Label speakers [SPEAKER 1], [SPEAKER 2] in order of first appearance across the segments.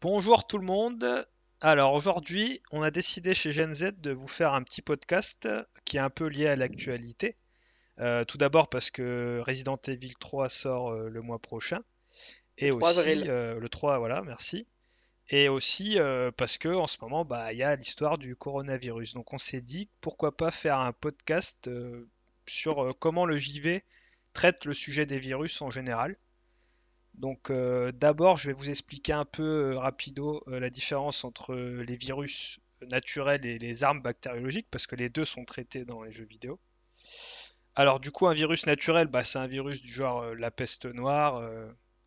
[SPEAKER 1] Bonjour tout le monde. Alors aujourd'hui, on a décidé chez Gen Z de vous faire un petit podcast qui est un peu lié à l'actualité. Euh, tout d'abord parce que Resident Evil 3 sort euh, le mois prochain. Et aussi euh, le 3, voilà, merci. Et aussi parce que en ce moment, bah, il y a l'histoire du coronavirus. Donc on s'est dit pourquoi pas faire un podcast sur comment le JV traite le sujet des virus en général. Donc euh, d'abord, je vais vous expliquer un peu euh, rapido euh, la différence entre les virus naturels et les armes bactériologiques, parce que les deux sont traités dans les jeux vidéo. Alors du coup, un virus naturel, bah, c'est un virus du genre la peste noire,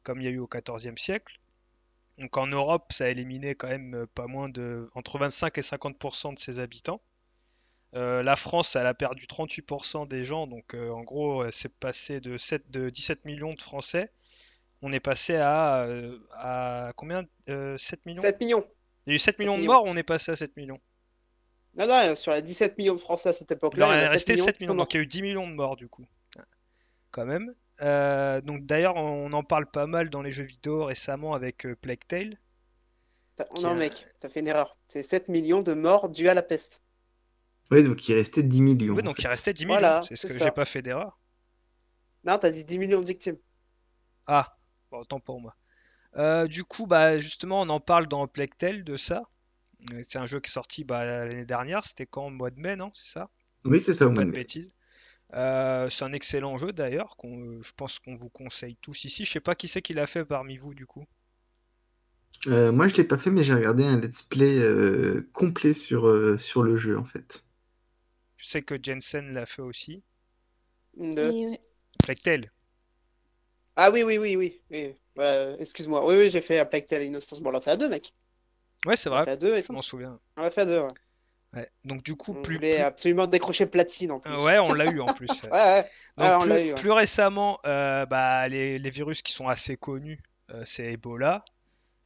[SPEAKER 1] comme il y a eu au XIVe siècle. Donc en Europe, ça a éliminé quand même pas moins de entre 25 et 50% de ses habitants. la France, elle a perdu 38% des gens, donc en gros, c'est passé de, 7, de 17 millions de Français on est passé à, euh, combien 7 euh, millions 7 millions. Il y a eu 7, millions, de morts, on est passé à 7 millions.
[SPEAKER 2] Non, sur les 17 millions de Français à cette époque-là. Il, 7 millions, donc il y
[SPEAKER 1] a eu 10 millions de morts du coup. Quand même. Euh, donc d'ailleurs, on en parle pas mal dans les jeux vidéo récemment avec Plague Tale.
[SPEAKER 2] Non, mec, t'as fait une erreur. C'est 7 millions de morts
[SPEAKER 1] dus à la peste.
[SPEAKER 3] Oui, donc il restait 10 millions. Oui, donc
[SPEAKER 1] il restait 10 millions. c'est ce que j'ai pas fait d'erreur. Non, t'as dit 10 millions de victimes. Ah, autant pour moi. Euh, du coup, bah, justement, on en parle dans Plectel de ça. Euh, c'est un jeu qui est sorti bah, l'année dernière. C'était quand mois de mai, non C'est ça
[SPEAKER 3] Oui, c'est ça, au mois de
[SPEAKER 1] euh, c'est un excellent jeu d'ailleurs, qu'on, je pense qu'on vous conseille tous ici. Je sais pas qui c'est qui l'a fait parmi vous du coup.
[SPEAKER 3] moi je l'ai pas fait, mais j'ai regardé un let's play complet sur, sur le jeu en fait.
[SPEAKER 1] Je sais que Jensen l'a fait aussi. Plectel.
[SPEAKER 2] Ah oui, oui, oui, oui. oui. Bah, excuse-moi. Oui, oui, j'ai fait un pacte à l'innocence. Bon, on l'a fait à deux, mec. Ouais, c'est vrai. On l'a fait à deux, je m'en souviens. On l'a fait à deux, ouais. Donc, du coup, on voulait absolument décrocher platine en plus. Ouais, on l'a eu en plus. ouais, ouais.
[SPEAKER 1] Donc, plus, récemment, euh, bah, les, les, virus qui sont assez connus, euh, c'est Ebola.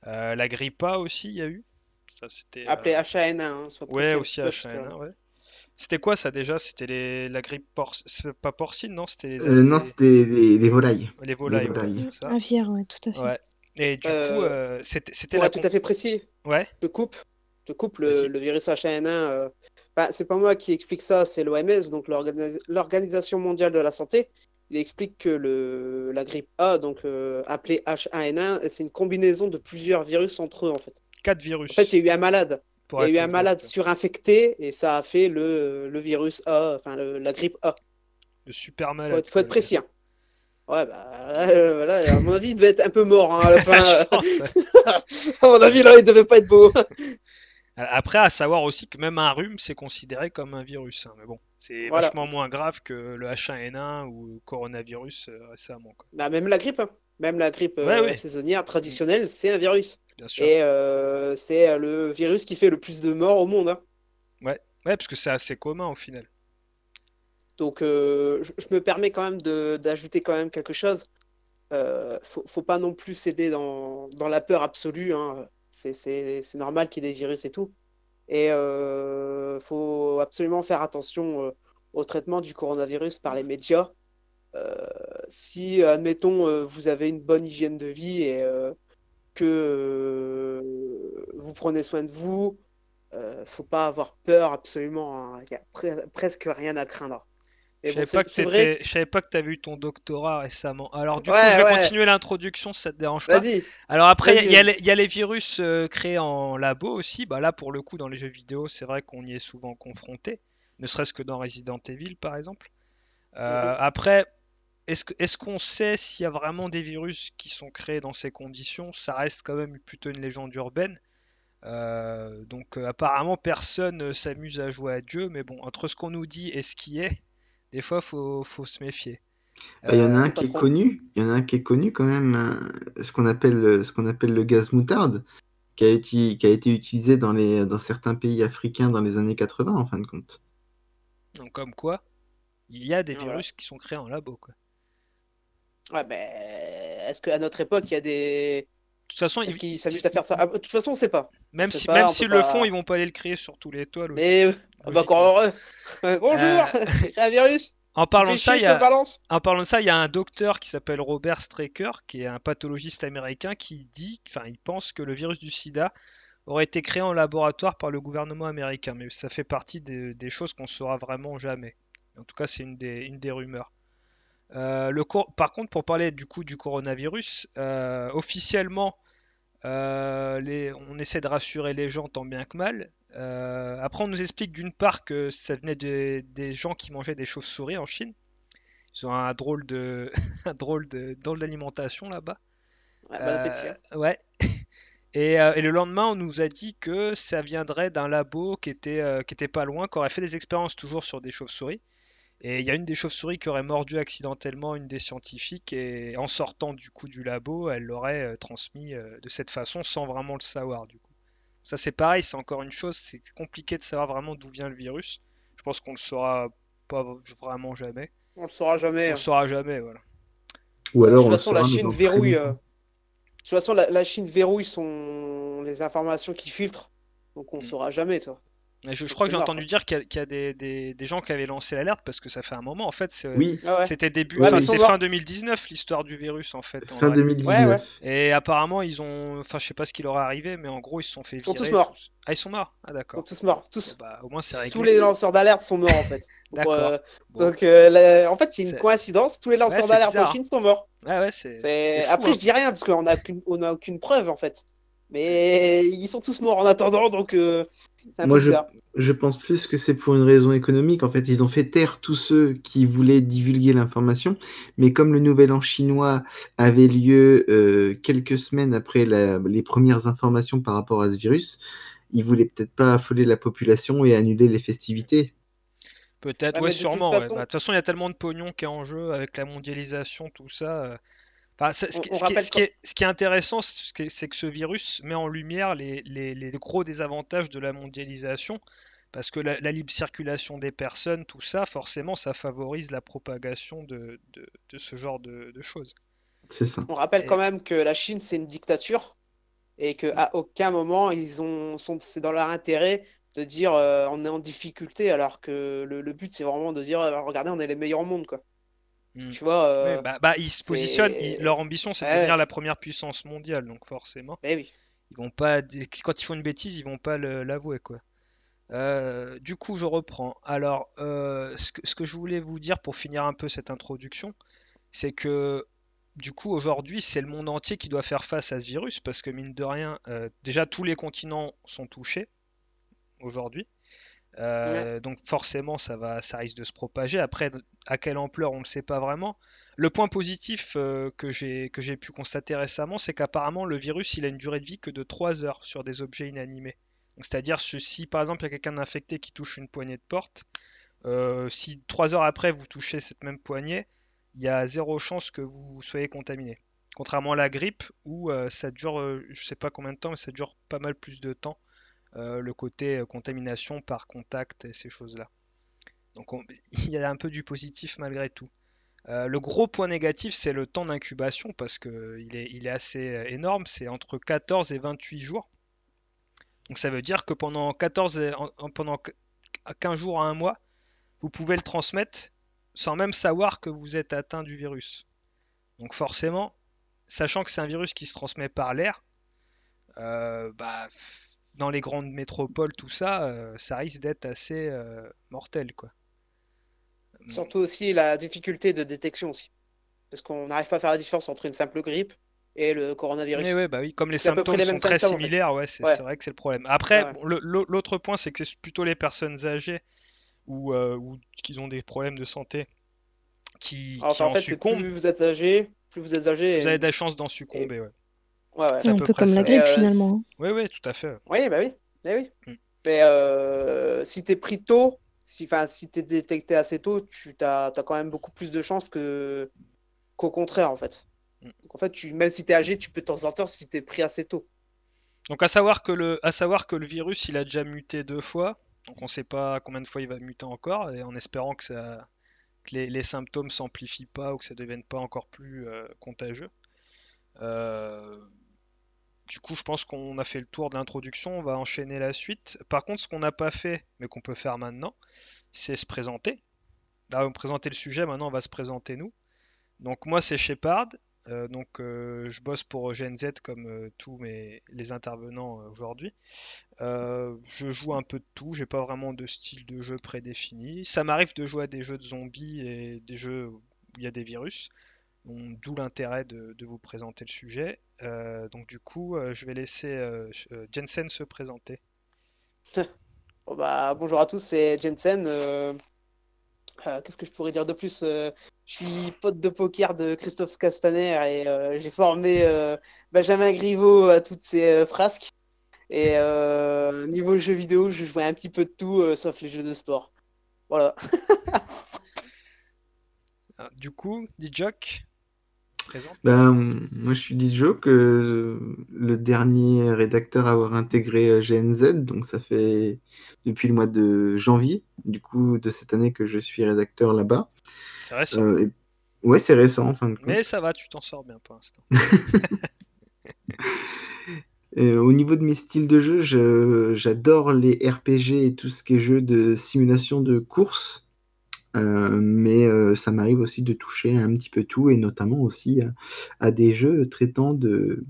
[SPEAKER 1] Euh, la grippa aussi, il y a eu.
[SPEAKER 2] Ça, c'était. Appelé H1N1. Hein, soit ouais, aussi
[SPEAKER 1] H1N1, ouais. C'était quoi ça déjà C'était les...
[SPEAKER 3] la grippe porcine, pas porcine, non C'était les... Euh, non, c'était les... volailles. Les volailles,
[SPEAKER 1] un tout à fait. Et
[SPEAKER 2] du euh, coup, euh,
[SPEAKER 1] c'était la... tout à fait précis. Ouais.
[SPEAKER 2] Je coupe, je coupe le, virus H1N1. Bah, c'est pas moi qui explique ça, c'est l'OMS, donc l'Organisation mondiale de la santé. Il explique que le, la grippe A, donc appelée H1N1, c'est une combinaison de plusieurs virus entre eux en fait. Quatre virus. En fait, il y a eu un malade. Il y a eu un malade surinfecté et ça a fait le, le virus A, enfin la grippe A. Le super malade. Faut, faut être précis. Hein. Ouais, bah, euh, à mon avis, il devait être un peu mort hein, à à
[SPEAKER 1] mon avis, là, il devait pas être beau. Après, à savoir aussi que même un rhume, c'est considéré comme un virus. Hein, mais bon, c'est vachement moins grave que le H1N1 ou le coronavirus euh, récemment.
[SPEAKER 2] Bah, même la grippe, même la grippe euh, saisonnière
[SPEAKER 1] traditionnelle,
[SPEAKER 2] c'est un virus. Et euh, c'est euh, le virus qui fait le plus de morts au monde. Hein.
[SPEAKER 1] Ouais. ouais, parce que c'est assez commun au final.
[SPEAKER 2] Donc, euh, je, me permets quand même d'ajouter quand même quelque chose. Euh, faut, faut, pas non plus céder dans, la peur absolue. Hein. C'est normal qu'il y ait des virus et tout. Et euh, faut absolument faire attention au traitement du coronavirus par les médias. si, admettons, vous avez une bonne hygiène de vie et que euh, vous prenez soin de vous. Euh, faut pas avoir peur absolument. Hein. Il n'y a presque rien à craindre. Je ne je savais
[SPEAKER 1] pas que tu avais eu ton doctorat récemment. Alors, du coup, je vais continuer l'introduction ça te dérange pas. Alors, après, il y, a les virus euh, créés en labo aussi. Bah, là, pour le coup, dans les jeux vidéo, c'est vrai qu'on y est souvent confronté. Ne serait-ce que dans Resident Evil, par exemple. Euh, mhm. Après, est-ce, qu'on sait s'il y a vraiment des virus qui sont créés dans ces conditions Ça reste quand même plutôt une légende urbaine. Euh, donc euh, apparemment personne euh, s'amuse à jouer à Dieu, mais bon, entre ce qu'on nous dit et ce qui est, des fois faut, faut se méfier.
[SPEAKER 3] Il y en a un qui est connu, il y en a qui est connu quand même, ce qu'on appelle, le gaz moutarde, qui a, été, utilisé dans, les, dans certains pays africains dans les années 80 en fin de compte.
[SPEAKER 1] Donc comme quoi, il y a des virus qui sont créés en labo. Quoi. Ouais, mais ben, est-ce qu'à notre époque, il y a des.
[SPEAKER 2] De toute façon, ils il à faire ça. Ah, de toute façon, on sait pas. Même s'ils si, le font,
[SPEAKER 1] ils vont pas aller le créer sur tous les toiles. Mais ah, bah, encore heureux. Euh, bonjour, euh, virus. En parlant, de ça, il y a... en parlant ça, il y a un docteur qui s'appelle Robert Straker, qui est un pathologiste américain, qui dit, enfin, il pense que le virus du sida aurait été créé en laboratoire par le gouvernement américain. Mais ça fait partie des, des choses qu'on saura vraiment jamais. En tout cas, c'est une des, une des rumeurs. Euh, par contre, pour parler du coup du coronavirus, euh, officiellement, euh, on essaie de rassurer les gens tant bien que mal. après, on nous explique d'une part que ça venait des gens qui mangeaient des chauves-souris en Chine. Ils ont un drôle de, drôle de, d'alimentation là-bas. Ah, hein. Et, le lendemain, on nous a dit que ça viendrait d'un labo qui était, qui était pas loin, qui aurait fait des expériences toujours sur des chauves-souris et il y a une des chauves-souris qui aurait mordu accidentellement une des scientifiques et en sortant du coup du labo, elle l'aurait euh, transmis euh, de cette façon sans vraiment le savoir du coup. Ça c'est pareil, c'est encore une chose, c'est compliqué de savoir vraiment d'où vient le virus. Je pense qu'on le saura pas vraiment jamais. On le saura jamais. On le hein. saura jamais, voilà.
[SPEAKER 3] Ou bah, alors euh, de toute façon, la Chine verrouille. De
[SPEAKER 1] toute façon, la,
[SPEAKER 2] Chine verrouille son... les informations qui filtrent, donc on ne mm. saura jamais, toi.
[SPEAKER 1] Je, crois que j'ai entendu dire qu'il y a, des, gens qui avaient lancé l'alerte parce que ça fait un moment en fait. Ah c'était oui. début, fin 2019 l'histoire du virus en fait. Fin 2019. Et apparemment ils ont, enfin je sais pas ce qui leur est arrivé, mais en gros ils se sont fait. Ils sont tous morts. Ah, ils sont morts. Ah, d'accord. tous morts. Tous. Bah, au moins c'est Tous les lanceurs d'alerte sont morts en fait. d'accord. Donc euh, euh, en fait c'est une
[SPEAKER 2] coïncidence, tous les lanceurs d'alerte en Chine
[SPEAKER 1] sont morts. Ouais ouais c'est. Après hein. je dis
[SPEAKER 2] rien parce qu'on a a aucune preuve en fait. Mais ils sont tous morts en attendant, donc euh, un Moi, je,
[SPEAKER 3] je, pense plus que c'est pour une raison économique. En fait, ils ont fait taire tous ceux qui voulaient divulguer l'information. Mais comme le Nouvel An chinois avait lieu euh, quelques semaines après les premières informations par rapport à ce virus, ils voulaient peut-être pas affoler la population et annuler les festivités.
[SPEAKER 1] Peut-être, ouais, sûrement. Bah, de toute façon, il y a tellement de pognon qui est en jeu avec la mondialisation, tout ça. Euh, ce, qui, ce, qui est, ce, intéressant, c'est que ce virus met en lumière les, gros désavantages de la mondialisation, parce que la, libre circulation des personnes, tout ça, forcément, ça favorise la propagation de, ce genre de, choses. C'est ça.
[SPEAKER 2] On rappelle quand même que la Chine, c'est une dictature, et qu'à aucun moment, ils sont, c'est dans leur intérêt de dire euh, on est en difficulté, alors que le, le but, c'est vraiment de dire euh, regardez, on est les meilleurs au monde, quoi. Mm. Tu vois, euh, bah, bah, ils se positionnent, leur
[SPEAKER 1] ambition c'est de devenir la première puissance mondiale, donc forcément. Eh ils vont pas, quand ils font une bêtise, ils vont pas l'avouer quoi. Euh, du coup, je reprends. Alors, euh, ce, que, je voulais vous dire pour finir un peu cette introduction, c'est que du coup, aujourd'hui, c'est le monde entier qui doit faire face à ce virus parce que mine de rien, déjà tous les continents sont touchés aujourd'hui. Euh, donc forcément, ça, va, ça risque de se propager. Après, à quelle ampleur, on ne le sait pas vraiment. Le point positif euh, que j'ai pu constater récemment, c'est qu'apparemment, le virus, il a une durée de vie que de 3 heures sur des objets inanimés. C'est-à-dire, si par exemple, il y a quelqu'un d'infecté qui touche une poignée de porte, euh, si 3 heures après, vous touchez cette même poignée, il y a zéro chance que vous soyez contaminé. Contrairement à la grippe, où ça dure, je sais pas combien de temps, mais ça dure pas mal plus de temps. Euh, le côté euh, contamination par contact et ces choses-là. Donc il y a un peu du positif malgré tout. Euh, le gros point négatif, c'est le temps d'incubation parce qu'il est, il est assez énorme, c'est entre 14 et 28 jours. Donc ça veut dire que pendant, 14 et, pendant 15 jours à un mois, vous pouvez le transmettre sans même savoir que vous êtes atteint du virus. Donc forcément, sachant que c'est un virus qui se transmet par l'air, bah, dans les grandes métropoles, tout ça, euh, ça risque d'être assez euh, mortel, quoi.
[SPEAKER 2] Mm. Surtout aussi la difficulté de détection aussi, parce qu'on n'arrive pas à faire la différence entre une simple grippe et le coronavirus. Ouais,
[SPEAKER 1] bah oui, comme les symptômes sont très similaires, ouais, c'est vrai que c'est le problème. Après, l'autre point, c'est que c'est plutôt les personnes âgées ou, euh, qui ont des problèmes de santé qui, en, fait, succombent. Plus
[SPEAKER 2] vous êtes âgé, plus vous êtes âgé, vous avez de la chance d'en succomber. ouais un
[SPEAKER 1] peu, comme la grippe, euh, finalement. Hein. Oui, oui, tout à fait.
[SPEAKER 2] Oui, bah oui. Eh mm. Mais euh, si t'es pris tôt, si, si es détecté assez tôt, tu as, quand même beaucoup plus de chances que qu'au contraire, en fait. Mm. Donc, en fait, tu, même si t'es âgé, tu peux de temps en temps, si t'es pris
[SPEAKER 1] assez tôt. Donc à savoir que le, à savoir que le virus, il a déjà muté deux fois. Donc on ne sait pas combien de fois il va muter encore, et en espérant que, ça, les, les, symptômes s'amplifient pas ou que ça ne devienne pas encore plus euh, contagieux. Euh, du coup, je pense qu'on a fait le tour de l'introduction, on va enchaîner la suite. Par contre, ce qu'on n'a pas fait, mais qu'on peut faire maintenant, c'est se présenter. On on présenté le sujet, maintenant on va se présenter nous. Donc moi, c'est Shepard. Euh, donc euh, je bosse pour Gen Z comme euh, tous mes, les intervenants aujourd'hui. je joue un peu de tout, j'ai pas vraiment de style de jeu prédéfini. Ça m'arrive de jouer à des jeux de zombies et des jeux où il y a des virus. D'où l'intérêt de, vous présenter le sujet. Euh, donc du coup, euh, je vais laisser euh, Jensen se présenter.
[SPEAKER 2] Oh, bah, bonjour à tous, c'est Jensen. Qu'est-ce que je pourrais dire de plus Je suis pote de poker de Christophe Castaner et j'ai formé Benjamin Griveaux à toutes ses frasques. Et niveau jeux vidéo, je jouais un petit peu de tout, sauf les jeux de sport. Voilà.
[SPEAKER 1] Ah, du coup, Dijok,
[SPEAKER 3] ben, Moi, je suis dit le dernier rédacteur à avoir intégré euh, GNZ, donc ça fait depuis le mois de janvier, du coup, de cette année que je suis rédacteur là-bas. C'est récent. Euh, ouais, c'est récent, en Mais
[SPEAKER 1] ça va, tu t'en sors bien pour l'instant.
[SPEAKER 3] Euh, au niveau de mes styles de jeu, j'adore les RPG et tout ce qui est jeu de simulation de course. Euh, mais euh, ça m'arrive aussi de toucher un petit peu tout, et notamment aussi euh, à, des jeux traitant de,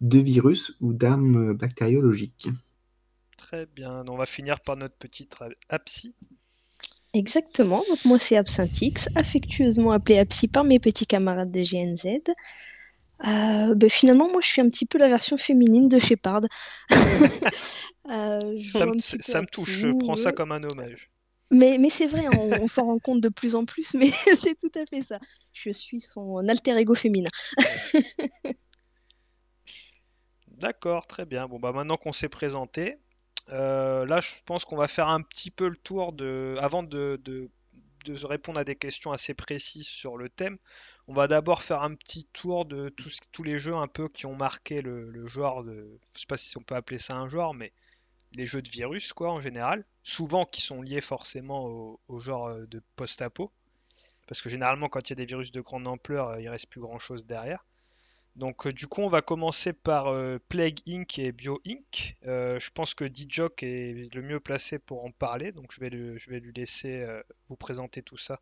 [SPEAKER 3] virus ou d'armes bactériologiques.
[SPEAKER 1] Très bien, on va finir par notre petite Apsi.
[SPEAKER 4] Exactement, donc moi c'est Absintix, affectueusement appelé Apsi par mes petits camarades de GNZ. Ben, finalement, moi je suis un petit peu la version féminine de Shepard. ça me
[SPEAKER 1] touche, je prends ça comme un hommage.
[SPEAKER 4] Mais, c'est vrai, hein, on, s'en rend compte de plus en plus, mais c'est tout à fait ça. Je suis son alter ego féminin.
[SPEAKER 1] D'accord, très bien. Bon, bah maintenant qu'on s'est présenté, euh, là je pense qu'on va faire un petit peu le tour de. Avant de, de, de, répondre à des questions assez précises sur le thème, on va d'abord faire un petit tour de tous, tous les jeux un peu qui ont marqué le, le genre de. Je sais pas si on peut appeler ça un genre, mais les jeux de virus, quoi, en général, souvent qui sont liés forcément au, genre euh, de post-apo, parce que généralement, quand il y a des virus de grande ampleur, euh, il reste plus grand-chose derrière. Donc, euh, du coup, on va commencer par Plague Inc. et Bio Inc. je pense que DJOC est le mieux placé pour en parler, donc je vais, lui laisser vous présenter tout ça.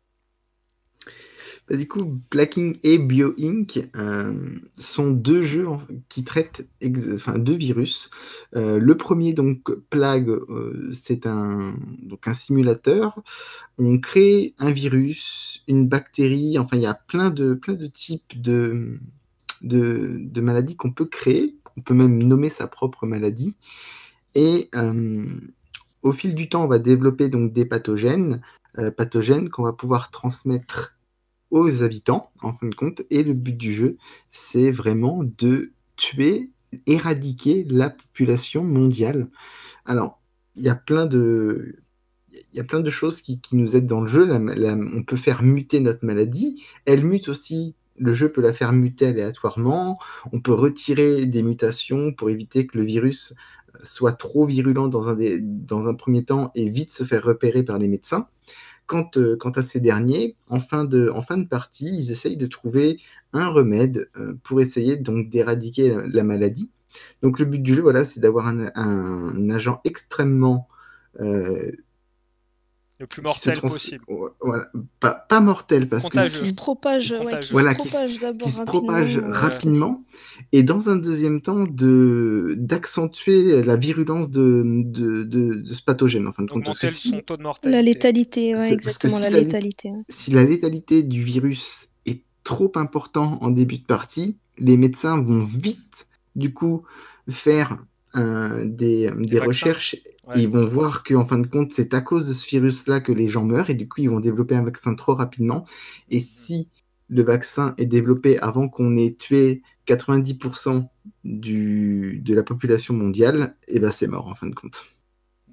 [SPEAKER 3] Bah, du coup, Blacking et BioInc euh, sont deux jeux qui traitent deux virus. Euh, le premier, donc Plague, euh, c'est un, donc un simulateur. On crée un virus, une bactérie, enfin il y a plein de, plein de types de, de, de maladies qu'on peut créer. On peut même nommer sa propre maladie. Et au fil du temps, on va développer donc des pathogènes, pathogènes qu'on va pouvoir transmettre aux habitants, en fin de compte. Et le but du jeu, c'est vraiment de tuer, éradiquer la population mondiale. Alors, il y a plein de... Il y a plein de choses qui, nous aident dans le jeu. on peut faire muter notre maladie. Elle mute aussi le jeu peut la faire muter aléatoirement, on peut retirer des mutations pour éviter que le virus soit trop virulent dans un, dans un premier temps et vite se faire repérer par les médecins. Euh, quant, à ces derniers, en fin, de, en fin de partie, ils essayent de trouver un remède euh, pour essayer donc d'éradiquer la, maladie. Donc le but du jeu, voilà, c'est d'avoir un, agent extrêmement euh,
[SPEAKER 4] le plus mortel possible.
[SPEAKER 3] Oh, pas, mortel parce que se
[SPEAKER 4] propage, se propage rapidement,
[SPEAKER 3] et dans un deuxième temps de d'accentuer la virulence de ce pathogène en de
[SPEAKER 4] La létalité, ouais, exactement si la, létalité. Si
[SPEAKER 3] la létalité du virus est trop importante en début de partie, les médecins vont vite du coup faire euh, euh, des, des recherches, ils vont voir qu'en fin de compte, c'est à cause de ce virus-là que les gens meurent, et du coup, ils vont développer un vaccin trop rapidement. Et mm. si le vaccin est développé avant qu'on ait tué 90% du, de la population mondiale, et eh ben c'est mort en fin de compte.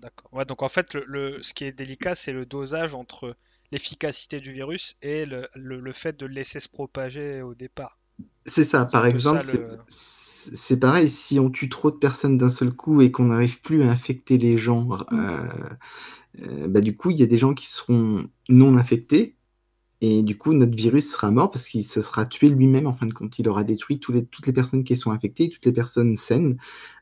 [SPEAKER 1] D'accord. donc en fait, le, ce qui est délicat, c'est le dosage entre l'efficacité du virus et le, le, fait de laisser se propager au départ.
[SPEAKER 3] C'est ça, par exemple, c'est pareil, si on tue trop de personnes d'un seul coup et qu'on n'arrive plus à infecter les gens, mmh. euh, euh, bah, du coup, il y a des gens qui seront non infectés, et du coup, notre virus sera mort parce qu'il se sera tué lui-même en fin de compte. Il aura détruit les, toutes les personnes qui sont infectées, toutes les personnes saines,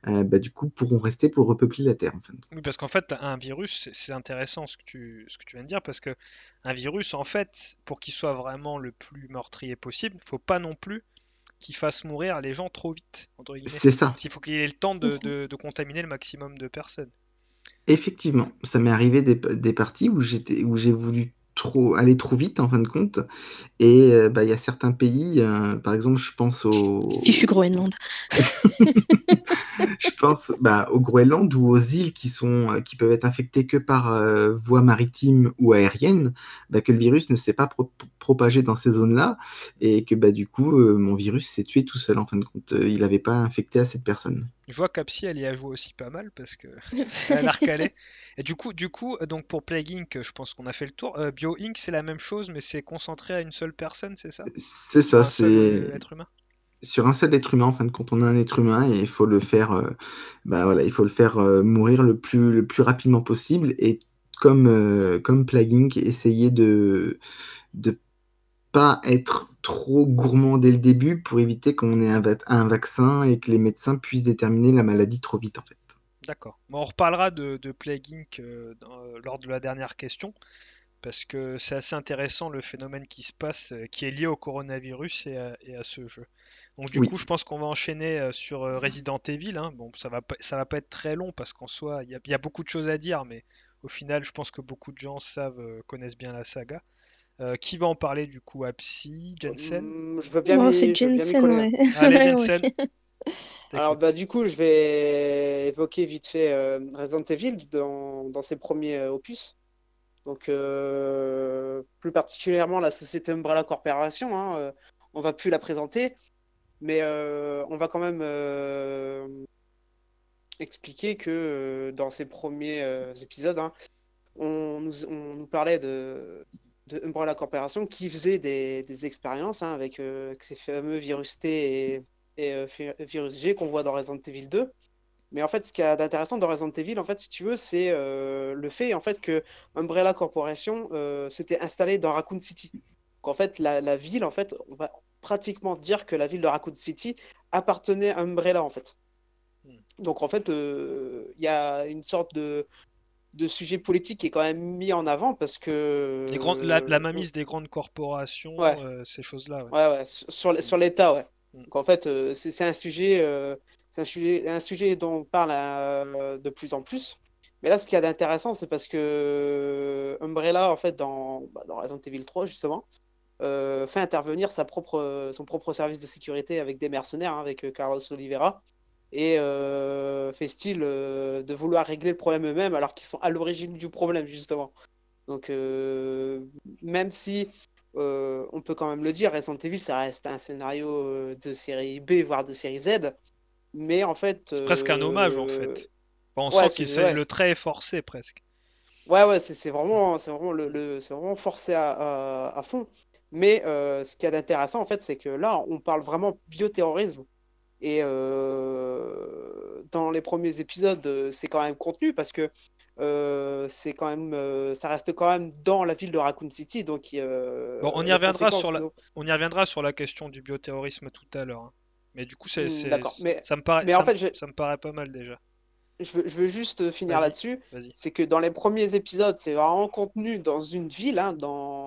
[SPEAKER 3] euh, bah, du coup, pourront rester pour repeupler la Terre.
[SPEAKER 1] oui, parce qu'en fait, un virus, c'est intéressant ce que, tu, ce que tu viens de dire, parce que un virus, en fait, pour qu'il soit vraiment le plus meurtrier possible, il ne faut pas non plus qu'il fasse mourir les gens trop vite. C'est ça. Il faut qu'il ait le temps de, de contaminer le maximum de personnes.
[SPEAKER 3] Effectivement, ça m'est arrivé des, des, parties où j'étais où j'ai voulu aller trop vite en fin de compte. Et euh, bah, il y a certains pays, euh, par exemple, je pense au. Je
[SPEAKER 4] suis Groenland.
[SPEAKER 3] je pense bah, au Groenland ou aux îles qui, sont, euh, qui peuvent être infectées que par voie maritime ou aérienne, bah, que le virus ne s'est pas propagé dans ces zones-là et que bah, du coup, mon virus s'est tué tout seul en fin de compte. Il n'avait pas infecté à cette personne.
[SPEAKER 1] Je vois qu'Apsi, elle y a joué aussi pas mal parce que elle a recalé. Et du coup, du coup, donc pour Plague Inc, je pense qu'on a fait le tour. Euh, Bio Inc, c'est la même chose, mais c'est concentré à une seule personne, c'est ça
[SPEAKER 3] C'est ça, c'est. Euh, sur un seul être humain en fin de on a un être humain et il faut le faire euh, bah voilà il faut le faire mourir le plus le plus rapidement possible et comme comme plugging essayer de de pas être trop gourmand dès le début pour éviter qu'on ait un, vaccin et que les médecins puissent déterminer la maladie trop vite en fait.
[SPEAKER 1] D'accord. On reparlera de, de Plague Inc. Euh, euh, lors de la dernière question parce que c'est assez intéressant le phénomène qui se passe, euh, qui est lié au coronavirus et à, ce jeu. Donc du coup, je pense qu'on va enchaîner sur Resident Evil. Hein. Bon, ça va ça va pas être très long parce qu'en soi, il y, y, a beaucoup de choses à dire, mais au final, je pense que beaucoup de gens savent, connaissent bien la saga. Euh, qui va en parler du coup à Jensen mm, Je
[SPEAKER 2] veux bien. Oh, c'est Jensen, ouais. Ah, allez, Jensen.
[SPEAKER 1] Alors bah du coup
[SPEAKER 2] je vais évoquer vite fait euh, Resident Evil dans, dans ses premiers euh, opus. Donc plus particulièrement la société Umbrella Corporation, On hein, on va plus la présenter, mais on va quand même expliquer que dans ses premiers épisodes, hein, on, nous, on nous parlait de, Umbrella Corporation qui faisait des, expériences hein, euh, avec, ces fameux virus T et, euh, virus G qu'on voit dans Resident Evil 2. Mais en fait, ce qui est d'intéressant dans Resident Evil, en fait, si tu veux, c'est euh, le fait en fait que Umbrella Corporation s'était installée dans Raccoon City. Qu'en fait, la, ville, en fait, on va pratiquement dire que la ville de Raccoon City appartenait à Umbrella, en fait. Hmm. Donc en fait, il y a une sorte de, de sujet politique est quand même mis en avant parce que les grandes, la, la, euh, mainmise
[SPEAKER 1] des grandes corporations, euh, ces choses-là.
[SPEAKER 2] Ouais. ouais, sur, sur l'État, ouais. Mm. Donc en fait, euh, c'est un sujet, c'est un sujet, dont on parle de plus en plus. Mais là, ce qu'il y a d'intéressant, c'est parce que Umbrella, en fait, dans, bah, dans Resident Evil 3 justement, fait intervenir sa propre, son propre service de sécurité avec des mercenaires, hein, avec Carlos Oliveira et euh, fait style euh, de vouloir régler le problème eux-mêmes alors qu'ils sont à l'origine du problème justement. Donc euh, même si on peut quand même le dire, Resident Evil ça reste un scénario de série B voire de série Z, mais en fait c'est presque un hommage en fait. on sent le
[SPEAKER 1] trait est forcé presque.
[SPEAKER 2] Ouais, ouais, c'est vraiment, vraiment, le, vraiment forcé à, à, fond. Mais ce qu'il y a d'intéressant, en fait, c'est que là, on parle vraiment bioterrorisme. Et euh, dans les premiers épisodes, euh, c'est quand même contenu parce que euh, c'est quand même, ça reste quand même dans la ville de Raccoon City. Donc, bon, on, y reviendra sur la,
[SPEAKER 1] on y reviendra sur la question du bioterrorisme tout à l'heure. Hein. Mais du coup, c'est, hmm, mais, ça, me paraît, mais en fait, ça
[SPEAKER 2] me paraît pas mal déjà. Je veux, je veux, juste finir là-dessus. C'est que dans les premiers épisodes, c'est vraiment contenu dans une ville, hein, dans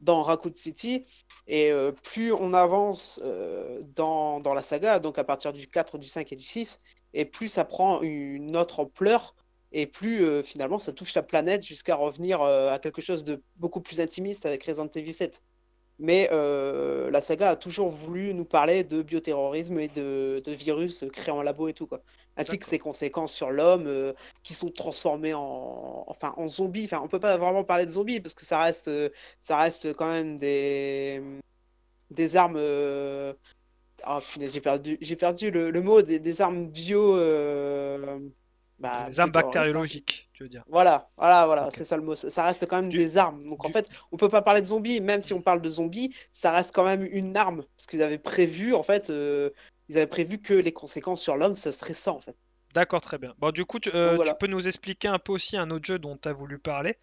[SPEAKER 2] dans Raccoon City. Et euh, plus on avance euh, dans, dans, la saga, donc à partir du 4, du 5 et du 6, et plus ça prend une autre ampleur, et plus euh, finalement ça touche la planète jusqu'à revenir à quelque chose de beaucoup plus intimiste avec Resident Evil 7. Mais euh, la saga a toujours voulu nous parler de bioterrorisme et de, virus créés en labo et tout, quoi. Ainsi que ses conséquences sur l'homme, euh, qui sont transformés en, enfin, en zombies. Enfin, on peut pas vraiment parler de zombies parce que ça reste, ça reste quand même des, des armes. Euh, oh, j'ai perdu, j'ai perdu le, mot des, armes bio. Bah, armes bactériologiques, tu veux dire. Voilà, voilà, voilà, c'est ça le mot. Ça reste quand même des armes. Donc en fait, on peut pas parler de zombies, même si on parle de zombies, ça reste quand même une arme. Parce qu'ils avaient prévu, en fait, euh, ils avaient prévu que les conséquences sur l'homme, ce serait ça,
[SPEAKER 1] en fait. D'accord, très bien. Bon, du coup, tu, euh, peux nous expliquer un peu aussi un autre jeu dont tu as voulu parler,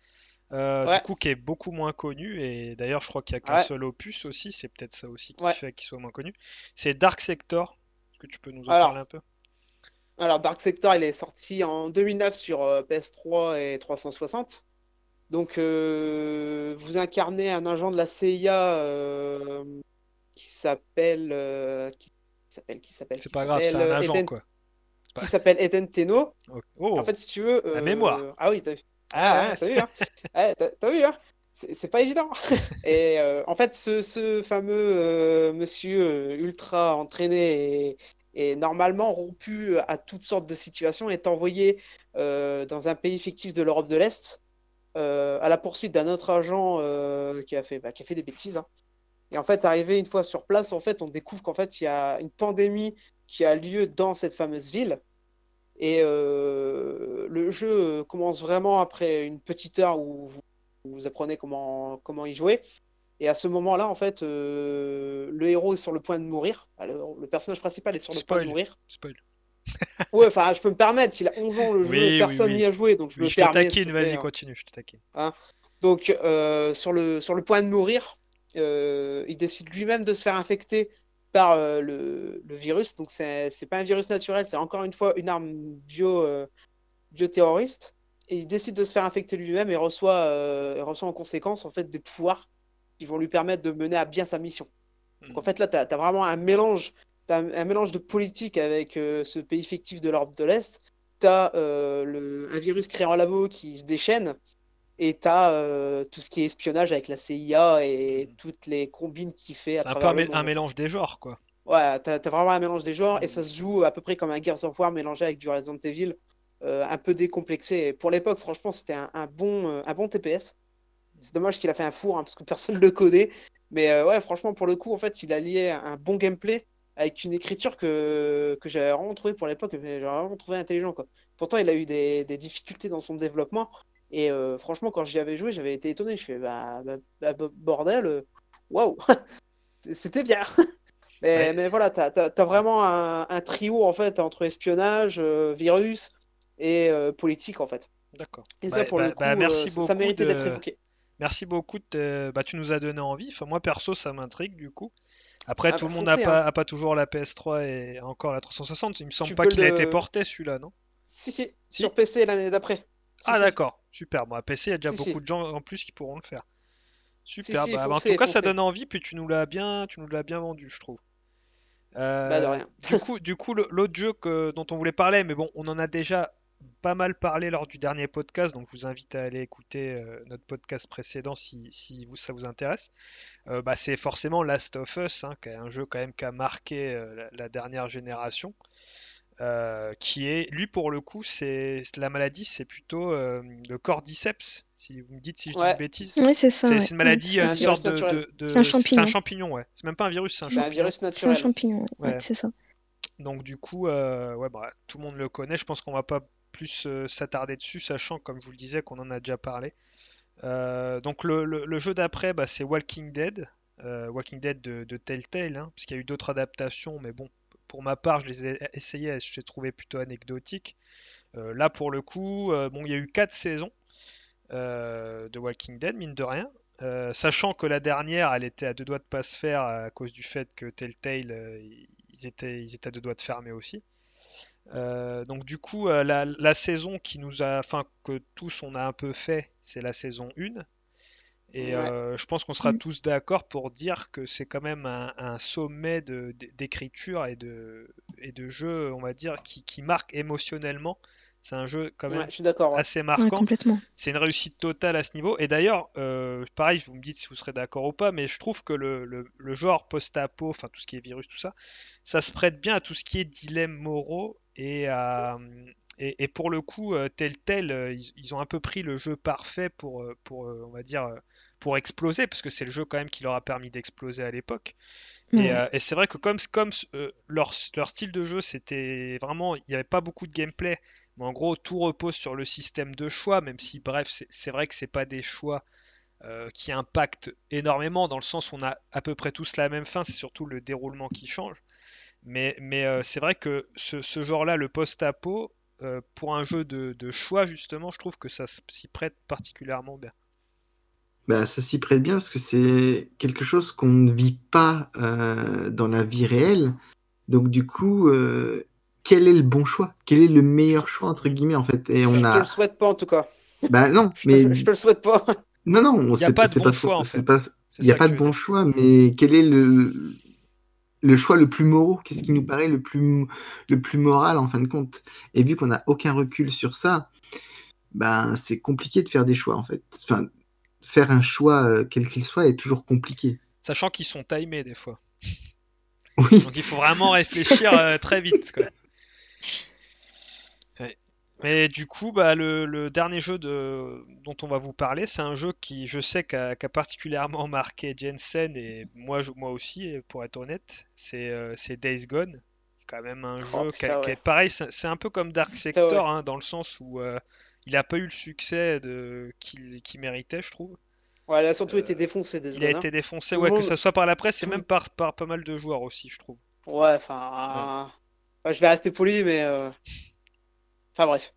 [SPEAKER 1] euh, du coup, qui est beaucoup moins connu, et d'ailleurs, je crois qu'il y a qu'un seul opus aussi, c'est peut-être ça aussi qui fait qu'il soit moins connu. C'est Dark Sector. Est-ce que tu peux nous en parler un peu
[SPEAKER 2] alors, Dark Sector, il est sorti en 2009 sur euh, PS3 et 360. Donc, euh, vous incarnez un agent de la CIA euh, qui s'appelle. qui s'appelle. Qui s'appelle. C'est pas grave, c'est un agent, quoi. Qui s'appelle Eden Teno. Oh. en fait, si tu veux. La mémoire. Ah oui, t'as vu. Ah, ah t'as vu, hein. Eh, t'as vu, hein. C'est pas évident. et en fait, ce, ce fameux monsieur ultra entraîné et, et normalement rompu euh, à toutes sortes de situations, est envoyé euh, dans un pays fictif de l'Europe de l'Est euh, à la poursuite d'un autre agent qui, a fait, bah, qui a fait des bêtises. Hein. Et en fait, arrivé une fois sur place, en fait, on découvre qu'en fait, il y a une pandémie qui a lieu dans cette fameuse ville. Et le jeu commence vraiment après une petite heure où vous, vous apprenez comment, comment y jouer. Et à ce moment-là, en fait, euh, le héros est sur le point de mourir. le personnage principal est sur le point de mourir. Spoil.
[SPEAKER 1] enfin, je peux me permettre, il a 11 ans le jeu, personne n'y a joué, donc je me te taquine, vas-y, hein. continue, je te taquine.
[SPEAKER 2] Hein. donc, euh, sur, le, sur le point de mourir, euh, il décide lui-même de se faire infecter par le, le, virus. Donc, c'est pas un virus naturel, c'est encore une fois une arme bio, terroriste Et il décide de se faire infecter lui-même et reçoit, reçoit en conséquence, en fait, des pouvoirs qui vont lui permettre de mener à bien sa mission. Donc en mhm. fait là, tu as, vraiment un mélange, un, mélange de politique avec euh, ce pays fictif de l'Europe de l'Est, tu as euh, un virus créé en labo qui se déchaîne, et tu as euh, tout ce qui est espionnage avec la CIA et mhm. toutes les combines qu'il fait. C'est un peu un, un,
[SPEAKER 1] mélange des genres, quoi.
[SPEAKER 2] Ouais, tu as, vraiment un mélange des genres et mhm. ça se joue à peu près comme un Gears of War mélangé avec du Resident Evil, un peu décomplexé. pour l'époque, franchement, c'était un, bon, un bon TPS. C'est dommage qu'il a fait un four, hein, parce que personne ne le connaît. Mais euh, ouais, franchement, pour le coup, en fait, il a lié un bon gameplay avec une écriture que, que j'avais vraiment trouvé pour l'époque, j'avais vraiment trouvé intelligent. Quoi. Pourtant, il a eu des, des difficultés dans son développement. Et euh, franchement, quand j'y avais joué, j'avais été étonné. Je fais, bah, bah, bah, bah bordel, euh, waouh, c'était bien. mais, mais, voilà, t'as as, vraiment un, trio en fait entre espionnage, virus et politique en fait. D'accord. Et ça, pour le coup, merci ça, ça méritait d'être évoqué.
[SPEAKER 1] Merci beaucoup. Bah, tu nous as donné envie. Enfin, moi, perso, ça m'intrigue du coup. Après, ah, tout bah, le monde n'a hein. pas, toujours la PS3 et encore la 360. Il me semble pas qu'il a été porté celui-là, non si, si, sur PC l'année d'après. ah, d'accord. Super. Bon, à PC, il y a déjà beaucoup de gens en plus qui pourront le faire. Super. Bah, en tout cas, ça donne envie. Puis tu nous l'as bien, tu nous l'as bien vendu, je trouve. Euh, de rien. du coup, du coup l'autre jeu que, dont on voulait parler, mais bon, on en a déjà pas mal parlé lors du dernier podcast, donc je vous invite à aller écouter euh, notre podcast précédent si, vous, ça vous intéresse. Euh, bah, c'est forcément Last of Us, hein, qui est un jeu quand même qui a marqué euh, la, dernière génération, qui est, lui pour le coup, c'est la maladie, c'est plutôt le cordyceps. Si vous me dites si je dis une bêtise, c'est une maladie, une sorte de, de, champignon. C'est un champignon, ouais. C'est même pas un virus, c'est un, champignon. virus C'est un champignon, c'est ça. Donc du coup, ouais, bah, tout le monde le connaît. Je pense qu'on va pas plus euh, s'attarder dessus, sachant, comme je vous le disais, qu'on en a déjà parlé. Euh, donc le, jeu d'après, bah, c'est Walking Dead, euh, Walking Dead de, Telltale, hein, parce qu'il y a eu d'autres adaptations, mais bon, pour ma part, je les ai essayé je les ai plutôt anecdotiques. là, pour le coup, bon, il y a eu 4 saisons de Walking Dead, mine de rien. sachant que la dernière, elle était à deux doigts de pas se faire à cause du fait que Telltale, ils, étaient, ils étaient à deux doigts de fermer aussi. Euh, donc du coup, euh, la, saison qui nous a, enfin que tous on a un peu fait, c'est la saison 1. Et euh, je pense qu'on sera mm. tous d'accord pour dire que c'est quand même un, sommet d'écriture et de, jeu, on va dire, qui marque émotionnellement c'est un jeu quand même assez marquant. c'est une réussite totale à ce niveau. Et d'ailleurs, euh, pareil, vous me dites si vous serez d'accord ou pas, mais je trouve que le, genre post-apo, enfin tout ce qui est virus, tout ça, ça se prête bien à tout ce qui est dilemme moraux et Et, pour le coup, euh, tel tel, euh, ils, ont un peu pris le jeu parfait pour, pour on va dire, pour exploser, parce que c'est le jeu quand même qui leur a permis d'exploser à l'époque. Et, c'est vrai que comme, comme leur, style de jeu, c'était vraiment, il n'y avait pas beaucoup de gameplay, en gros, tout repose sur le système de choix, même si, bref, c'est vrai que ce pas des choix euh, qui impactent énormément, dans le sens où on a à peu près tous la même fin, c'est surtout le déroulement qui change. Mais, euh, c'est vrai que ce, genre-là, le post-apo, euh, pour un jeu de, choix, justement, je trouve que ça s'y prête particulièrement bien.
[SPEAKER 3] Bah, ça s'y prête bien parce que c'est quelque chose qu'on ne vit pas dans la vie réelle. Donc du coup, quel est le bon choix Quel est le meilleur choix, entre guillemets, en fait et on Je a... te le souhaite pas, en tout cas. Bah, non, mais. je te le souhaite pas. Non, non, Il n'y a pas de bon choix, Il n'y a pas de bon choix, mais quel est le. Le choix le plus moraux, qu'est-ce qui nous paraît le plus, le plus moral en fin de compte Et vu qu'on n'a aucun recul sur ça, ben, c'est compliqué de faire des choix en fait. Enfin, faire un choix, euh, quel qu'il soit, est toujours compliqué.
[SPEAKER 1] Sachant qu'ils sont timés des fois. Oui. Donc il faut vraiment réfléchir euh, très vite. Mais du coup, bah, le, dernier jeu de, dont on va vous parler, c'est un jeu qui, je sais, qu'a particulièrement marqué Jensen et moi, moi aussi, pour être honnête, euh, c'est Days Gone. C'est quand même un oh, jeu qui est pareil, c'est un peu comme Dark Sector, hein, dans le sens où euh, il n'a pas eu le succès qu'il méritait, je trouve.
[SPEAKER 2] Ouais, il a surtout été
[SPEAKER 1] défoncé, Days Gone. Il a été hein. défoncé, ouais, que ce soit par la presse et même par, par, pas mal de joueurs aussi, je trouve. Ouais, enfin. Je vais rester poli, mais. Euh, Enfin bref.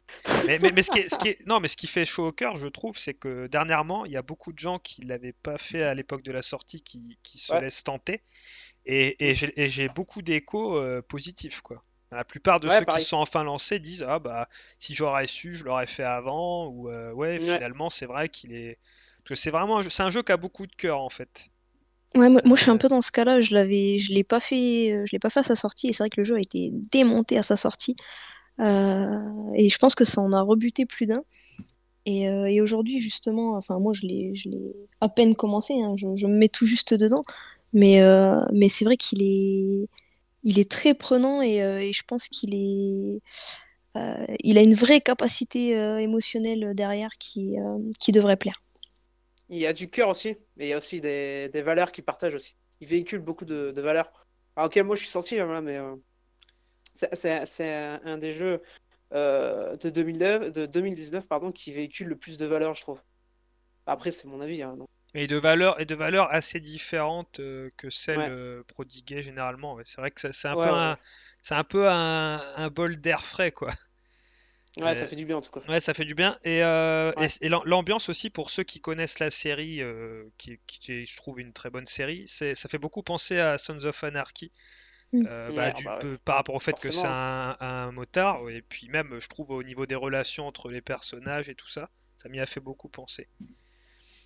[SPEAKER 1] Mais, mais, ce, qui ce qui non, mais ce qui fait chaud au cœur, je trouve, c'est que dernièrement, il y a beaucoup de gens qui ne l'avaient pas fait à l'époque de la sortie qui, se laissent tenter. Et, j'ai beaucoup d'échos euh, positifs. quoi. La plupart de ceux qui se sont enfin lancés disent Ah bah, si j'aurais su, je l'aurais fait avant. Ou euh, ouais, finalement, c'est vrai qu'il est. que c'est vraiment c'est un jeu qui a beaucoup de cœur en fait.
[SPEAKER 4] Ouais, moi, moi, je suis un euh. peu dans ce cas-là. Je l'avais, je l'ai pas fait, je l'ai pas fait à sa sortie. Et c'est vrai que le jeu a été démonté à sa sortie. Euh, et je pense que ça en a rebuté plus d'un. Et, euh, aujourd'hui, justement, enfin moi je l'ai à peine commencé, hein. je, me mets tout juste dedans, mais, euh, mais c'est vrai qu'il est, il est très prenant et, je pense qu'il est... il a une vraie capacité émotionnelle derrière qui, qui devrait plaire.
[SPEAKER 2] Il y a du cœur aussi, mais il y a aussi des, valeurs qu'il partage aussi. Il véhicule beaucoup de, valeurs. Alors, ah, moi je suis sensible, hein, mais c'est un des jeux euh, de, 2009, de 2019 pardon, qui véhicule le plus de valeur, je trouve. Après, c'est mon avis. Et hein,
[SPEAKER 1] de valeurs et de valeur assez différentes euh, que celles euh, prodiguées généralement. C'est vrai que c'est un, un, peu un, bol d'air frais, quoi. Ouais, ça fait du bien en tout cas. Ouais, ça fait du bien. Et, et, l'ambiance aussi, pour ceux qui connaissent la série, qui, qui, je trouve une très bonne série, ça fait beaucoup penser à Sons of Anarchy. Mm. Euh, mm. bah, ah, bah par rapport au fait que c'est un, motard, et puis même, je trouve, au niveau des relations entre les personnages et tout ça, ça m'y a fait beaucoup penser.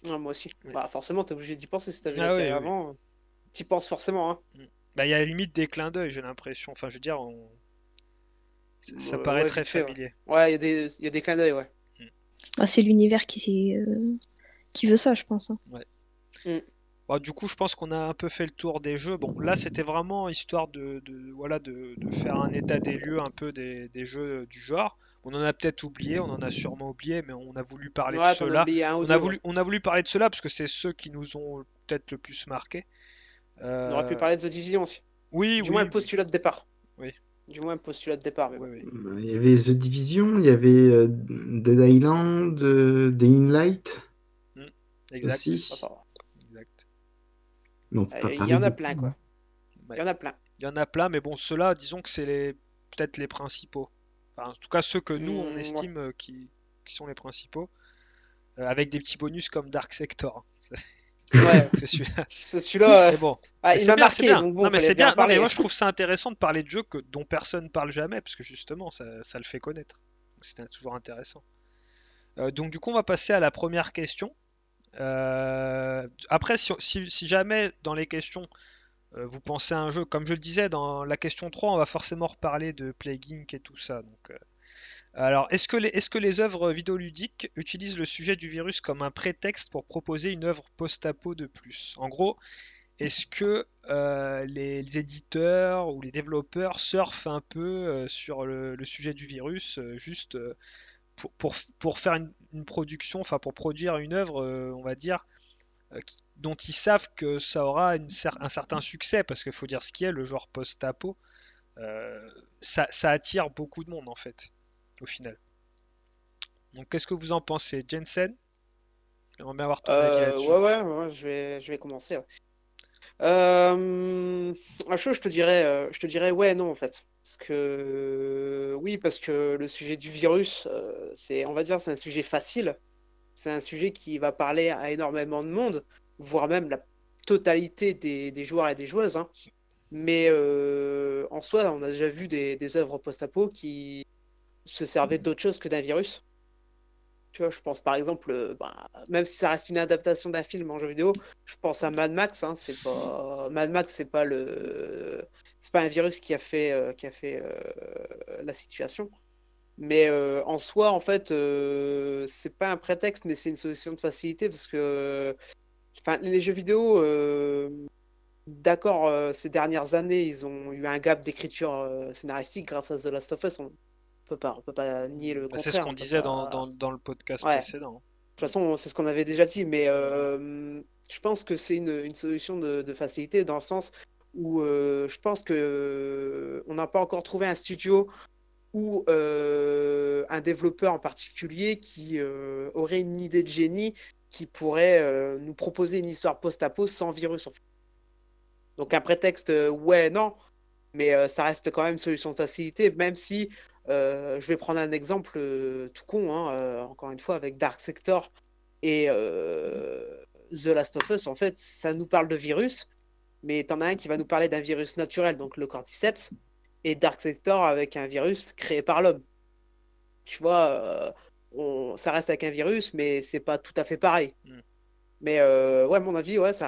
[SPEAKER 1] moi aussi. Bah, forcément, t'es obligé d'y penser si ah avant. T'y penses forcément. Hein. Mm. Bah, il y a limite des clins d'œil, j'ai l'impression. Enfin, je veux dire, ça, paraît très familier. Ouais, il y, a des, y a des clins d'œil, ouais.
[SPEAKER 4] Bah, c'est l'univers qui, euh, qui veut ça, je pense. Hein.
[SPEAKER 1] Ouais. Bah, du coup, je pense qu'on a un peu fait le tour des jeux. Bon, là, c'était vraiment histoire de, de voilà, de, faire un état des lieux un peu des, jeux euh, du genre. On en a peut-être oublié, on en a sûrement oublié, mais on a voulu parler de cela. On a, voulu, on a voulu parler de cela parce que c'est ceux qui nous ont peut-être le plus marqué. On euh, aurait pu parler de The Division aussi. Oui, du moins le postulat de départ.
[SPEAKER 2] Oui. Du moins le postulat de départ. Bah,
[SPEAKER 3] il y avait The Division, il y avait euh, Dead Island, The in
[SPEAKER 1] mm, exact.
[SPEAKER 3] Euh, il y en a
[SPEAKER 2] plein,
[SPEAKER 1] quoi. Hein. Il y en a plein. Il y en a plein, mais bon, ceux-là, disons que c'est les... peut-être les principaux. Enfin, en tout cas, ceux que nous, on mmh, estime euh, qui... sont les principaux. Euh, avec des petits bonus comme Dark Sector. Hein. Ouais, c'est celui-là. C'est celui-là. bon. Ah, il Bien. bon, non, c'est bien. Non, mais moi, je trouve ça intéressant de parler de jeux que, dont personne ne parle jamais, parce que justement, ça, le fait connaître. C'est toujours intéressant. donc, du coup, on va passer à la première question. Euh, après, si, jamais dans les questions euh, vous pensez à un jeu, comme je le disais dans la question 3, on va forcément reparler de Plague Inc. et tout ça. Donc, euh. alors, est-ce que, les, est que les œuvres vidéoludiques utilisent le sujet du virus comme un prétexte pour proposer une œuvre post-apo de plus En gros, est-ce que les, éditeurs ou les développeurs surfent un peu sur le, sujet du virus juste pour, faire une, une production, enfin pour produire une œuvre, euh, on va dire, euh, dont ils savent que ça aura une un certain succès, parce qu'il faut dire ce qui est, le genre post-apo, euh, ça, ça attire beaucoup de monde en fait, au final. Donc qu'est-ce que vous en pensez, Jensen on va bien avoir ton ouais,
[SPEAKER 2] ouais, je vais, je vais commencer.
[SPEAKER 1] Euh,
[SPEAKER 2] à je te dirais, euh, je te dirais ouais, non en fait, parce que oui, parce que le sujet du virus, euh, c'est, on va dire, c'est un sujet facile. C'est un sujet qui va parler à énormément de monde, voire même la totalité des, joueurs et des joueuses. Hein. Mais euh, en soi, on a déjà vu des, des œuvres post-apo qui se servaient d'autre chose que d'un virus. Tu vois, je pense par exemple, euh, bah, même si ça reste une adaptation d'un film en jeu vidéo, je pense à Mad Max. Hein, c'est pas Mad Max, c'est pas le, c'est pas un virus qui a fait euh, qui a fait euh, la situation. Mais en soi, en fait, c'est pas un prétexte, mais c'est une solution de facilité parce que, enfin, les jeux vidéo, d'accord, ces dernières années, ils ont eu un gap d'écriture scénaristique grâce à The Last of Us. On peut pas, on peut pas nier le contraire. Bah, c'est ce qu'on disait dans, dans,
[SPEAKER 1] dans, le podcast précédent. De
[SPEAKER 2] toute façon, c'est ce qu'on avait déjà dit, mais euh, je pense que c'est une, une, solution de, de, facilité dans le sens où euh, je pense que euh, on n'a pas encore trouvé un studio ou un développeur en particulier qui aurait une idée de génie qui pourrait nous proposer une histoire post-apo sans virus. Donc un prétexte, ouais, non, mais ça reste quand même une solution de facilité, même si euh, je vais prendre un exemple euh, tout con, hein, euh, encore une fois, avec Dark Sector et The Last of Us. En fait, ça nous parle de virus, mais t'en as un qui va nous parler d'un virus naturel, donc le cordyceps, et Dark Sector avec un virus créé par l'homme. Tu vois, ça reste avec un virus, mais c'est pas tout à fait pareil. Mm. Mais ouais, à mon avis, ouais, c'est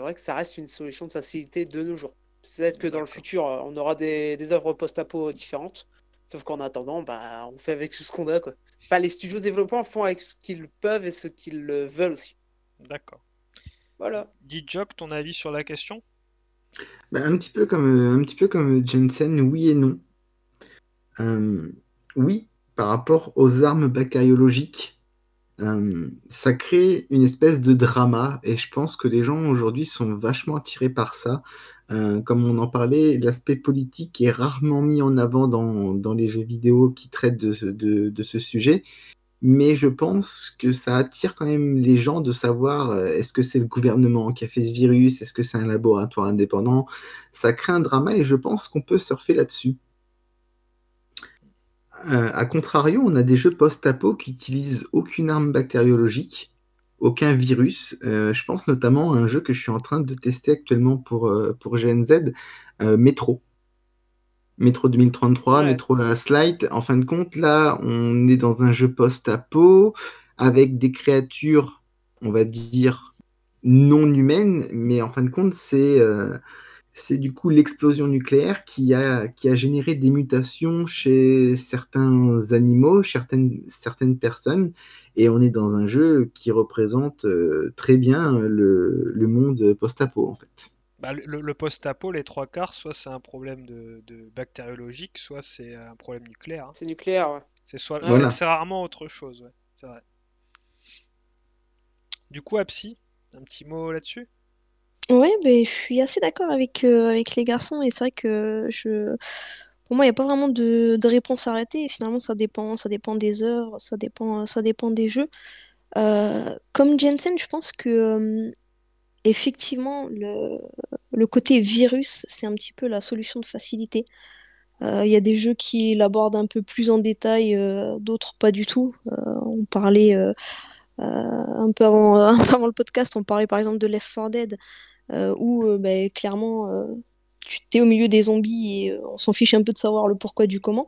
[SPEAKER 2] vrai que ça reste une solution de facilité de nos jours. Peut-être que dans le futur, on aura des, des œuvres post-apo différentes. Sauf qu'en attendant, bah, on fait avec ce qu'on a. Quoi. les studios développants font avec ce qu'ils peuvent et ce qu'ils veulent
[SPEAKER 1] aussi. D'accord. Voilà. Dit Jock, ton avis sur la question
[SPEAKER 3] bah, un, petit peu comme, un petit peu comme Jensen, oui et non. Euh, oui, par rapport aux armes bactériologiques, euh, ça crée une espèce de drama et je pense que les gens aujourd'hui sont vachement attirés par ça. Euh, comme on en parlait, l'aspect politique est rarement mis en avant dans, les jeux vidéo qui traitent de, ce sujet. Mais je pense que ça attire quand même les gens de savoir euh, est-ce que c'est le gouvernement qui a fait ce virus, est-ce que c'est un laboratoire indépendant. Ça crée un drama et je pense qu'on peut surfer là-dessus. a euh, contrario, on a des jeux post-apo qui n'utilisent aucune arme bactériologique aucun virus. Euh, je pense notamment à un jeu que je suis en train de tester actuellement pour, euh, pour GNZ, euh, Metro. Métro 2033, Métro la Slide. En fin de compte, là, on est dans un jeu post-apo avec des créatures, on va dire, non humaines, mais en fin de compte, c'est c'est du coup l'explosion nucléaire qui a, qui a généré des mutations chez certains animaux, certaines, certaines personnes, et on est dans un jeu qui représente euh, très bien le, monde post-apo en fait.
[SPEAKER 1] Bah, le, le post-apo, les trois quarts, soit c'est un problème de, bactériologique, soit c'est un problème nucléaire. Hein. C'est nucléaire, ouais. C'est rarement autre chose, c'est vrai. Du coup, Apsi, un petit mot là-dessus
[SPEAKER 4] Ouais, ben, je suis assez d'accord avec, euh, avec les garçons et c'est vrai que je pour moi, il n'y a pas vraiment de réponse arrêtée. Finalement, ça dépend ça dépend des heures, ça dépend, ça dépend des jeux. Euh, comme Jensen, je pense que, euh, effectivement, le côté virus, c'est un petit peu la solution de facilité. il y a des jeux qui l'abordent un peu plus en détail, d'autres pas du tout. on parlait, un peu avant le podcast, on parlait par exemple de Left 4 Dead. Euh, où euh, bah, clairement euh, tu es au milieu des zombies et on s'en fiche un peu de savoir le pourquoi du comment.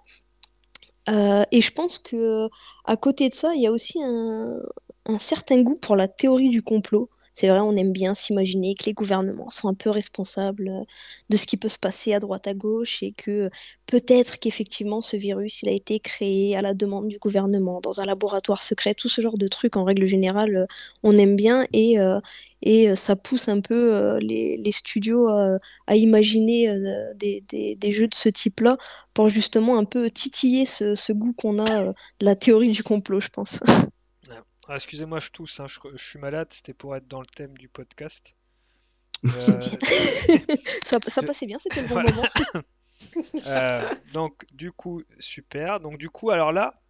[SPEAKER 4] et je pense que à côté de ça, il y a aussi un, certain goût pour la théorie du complot. C'est vrai, on aime bien s'imaginer que les gouvernements sont un peu responsables euh, de ce qui peut se passer à droite à gauche et que euh, peut-être qu'effectivement ce virus, il a été créé à la demande du gouvernement, dans un laboratoire secret, tout ce genre de trucs en règle générale, euh, on aime bien et, et ça pousse un peu les, studios à imaginer des, jeux de ce type-là pour justement un peu titiller ce goût qu'on a de la théorie du complot, je pense.
[SPEAKER 1] Ah, excusez-moi, je tousse, hein, je, suis malade, c'était pour être dans le thème du podcast. Euh, ça, passait bien, c'était le bon moment.
[SPEAKER 4] Euh,
[SPEAKER 1] donc, du coup, super. Donc, du coup, alors là,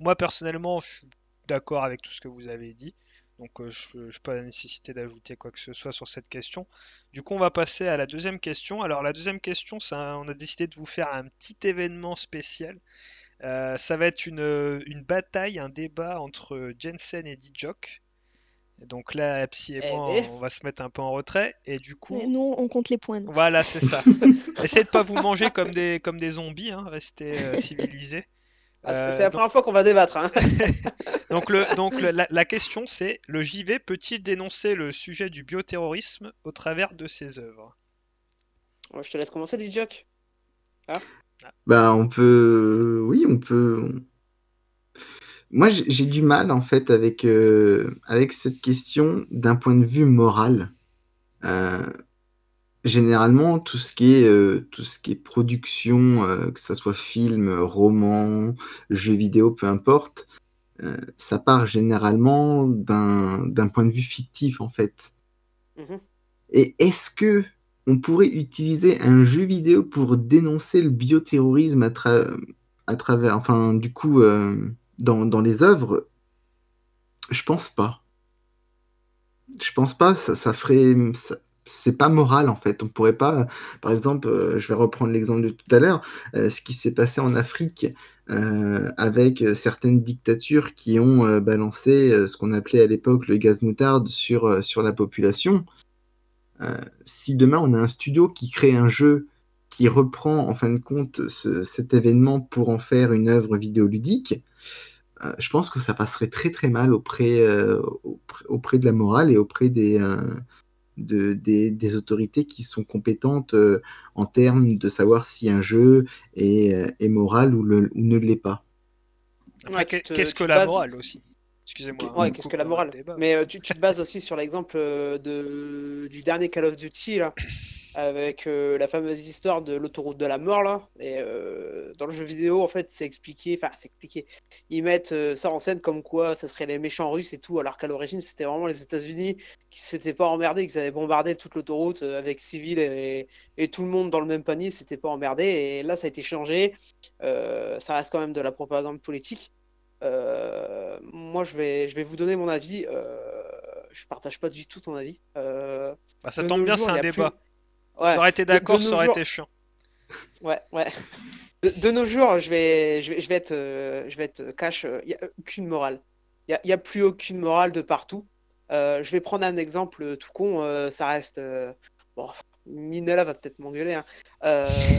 [SPEAKER 1] moi personnellement, je suis d'accord avec tout ce que vous avez dit. Donc, euh, je n'ai pas la nécessité d'ajouter quoi que ce soit sur cette question. Du coup, on va passer à la deuxième question. Alors, la deuxième question, ça, on a décidé de vous faire un petit événement spécial euh, ça va être une, une, bataille, un débat entre Jensen et Dijok. Donc là, Psy et eh moi, ben. on va se mettre un peu en retrait. Et du coup. Mais non,
[SPEAKER 4] on compte les points. Voilà,
[SPEAKER 1] c'est ça. Essayez de pas vous manger comme des, comme des zombies, hein. restez euh, civilisés. Ah, euh, c'est la première fois qu'on va débattre. Hein. donc le, donc la, la, question, c'est le JV peut-il dénoncer le sujet du bioterrorisme au travers de ses œuvres oh, Je te laisse commencer, Dijok. Ah.
[SPEAKER 3] Bah, on peut. Oui, on peut. Moi, j'ai du mal, en fait, avec, euh, avec cette question d'un point de vue moral. Euh, généralement, tout ce qui est, euh, tout ce qui est production, que ce soit film, roman, jeu vidéo, peu importe, ça part généralement d'un point de vue fictif, en fait. Mmh Et est-ce que on pourrait utiliser un jeu vidéo pour dénoncer le bioterrorisme à, travers, enfin, du coup, euh, dans, les œuvres, je pense pas. Je pense pas, ça, ça c'est pas moral en fait. On pourrait pas, par exemple, euh, je vais reprendre l'exemple de tout à l'heure, euh, ce qui s'est passé en Afrique avec certaines dictatures qui ont balancé ce qu'on appelait à l'époque le gaz moutarde sur la population. Euh, si demain on a un studio qui crée un jeu qui reprend en fin de compte cet événement pour en faire une œuvre vidéoludique, euh, je pense que ça passerait très très mal auprès, euh, auprès, de la morale et auprès des, des, autorités qui sont compétentes en termes de savoir si un jeu est, est moral ou, le, ne l'est pas.
[SPEAKER 1] Qu'est-ce que la morale aussi Excusez-moi. qu'est-ce hein. que la morale Mais euh,
[SPEAKER 2] tu, te bases aussi sur l'exemple euh, de, du dernier Call of Duty, là, avec euh, la fameuse histoire de l'autoroute de la mort, là. Et dans le jeu vidéo, en fait, c'est expliqué. Enfin, c'est expliqué. Ils mettent ça en scène comme quoi ça serait les méchants russes et tout, alors qu'à l'origine, c'était vraiment les États-Unis qui s'étaient pas emmerdés, qui avaient bombardé toute l'autoroute avec civils et, tout le monde dans le même panier, s'étaient pas emmerdés. Et là, ça a été changé. ça reste quand même de la propagande politique. Euh, moi, je vais, je vais vous donner mon avis. Euh, je partage pas du tout ton avis. Euh, ah, ça tombe bien, c'est un débat.
[SPEAKER 1] Ouais, ça aurait été d'accord, ça aurait été chiant.
[SPEAKER 2] Ouais, ouais. De, nos jours, je vais, je vais, je vais être, je vais être cash. Il n'y a aucune morale. Il n'y a, plus aucune morale de partout. je vais prendre un exemple tout con. ça reste. bon, Minella va peut-être m'engueuler. Hein.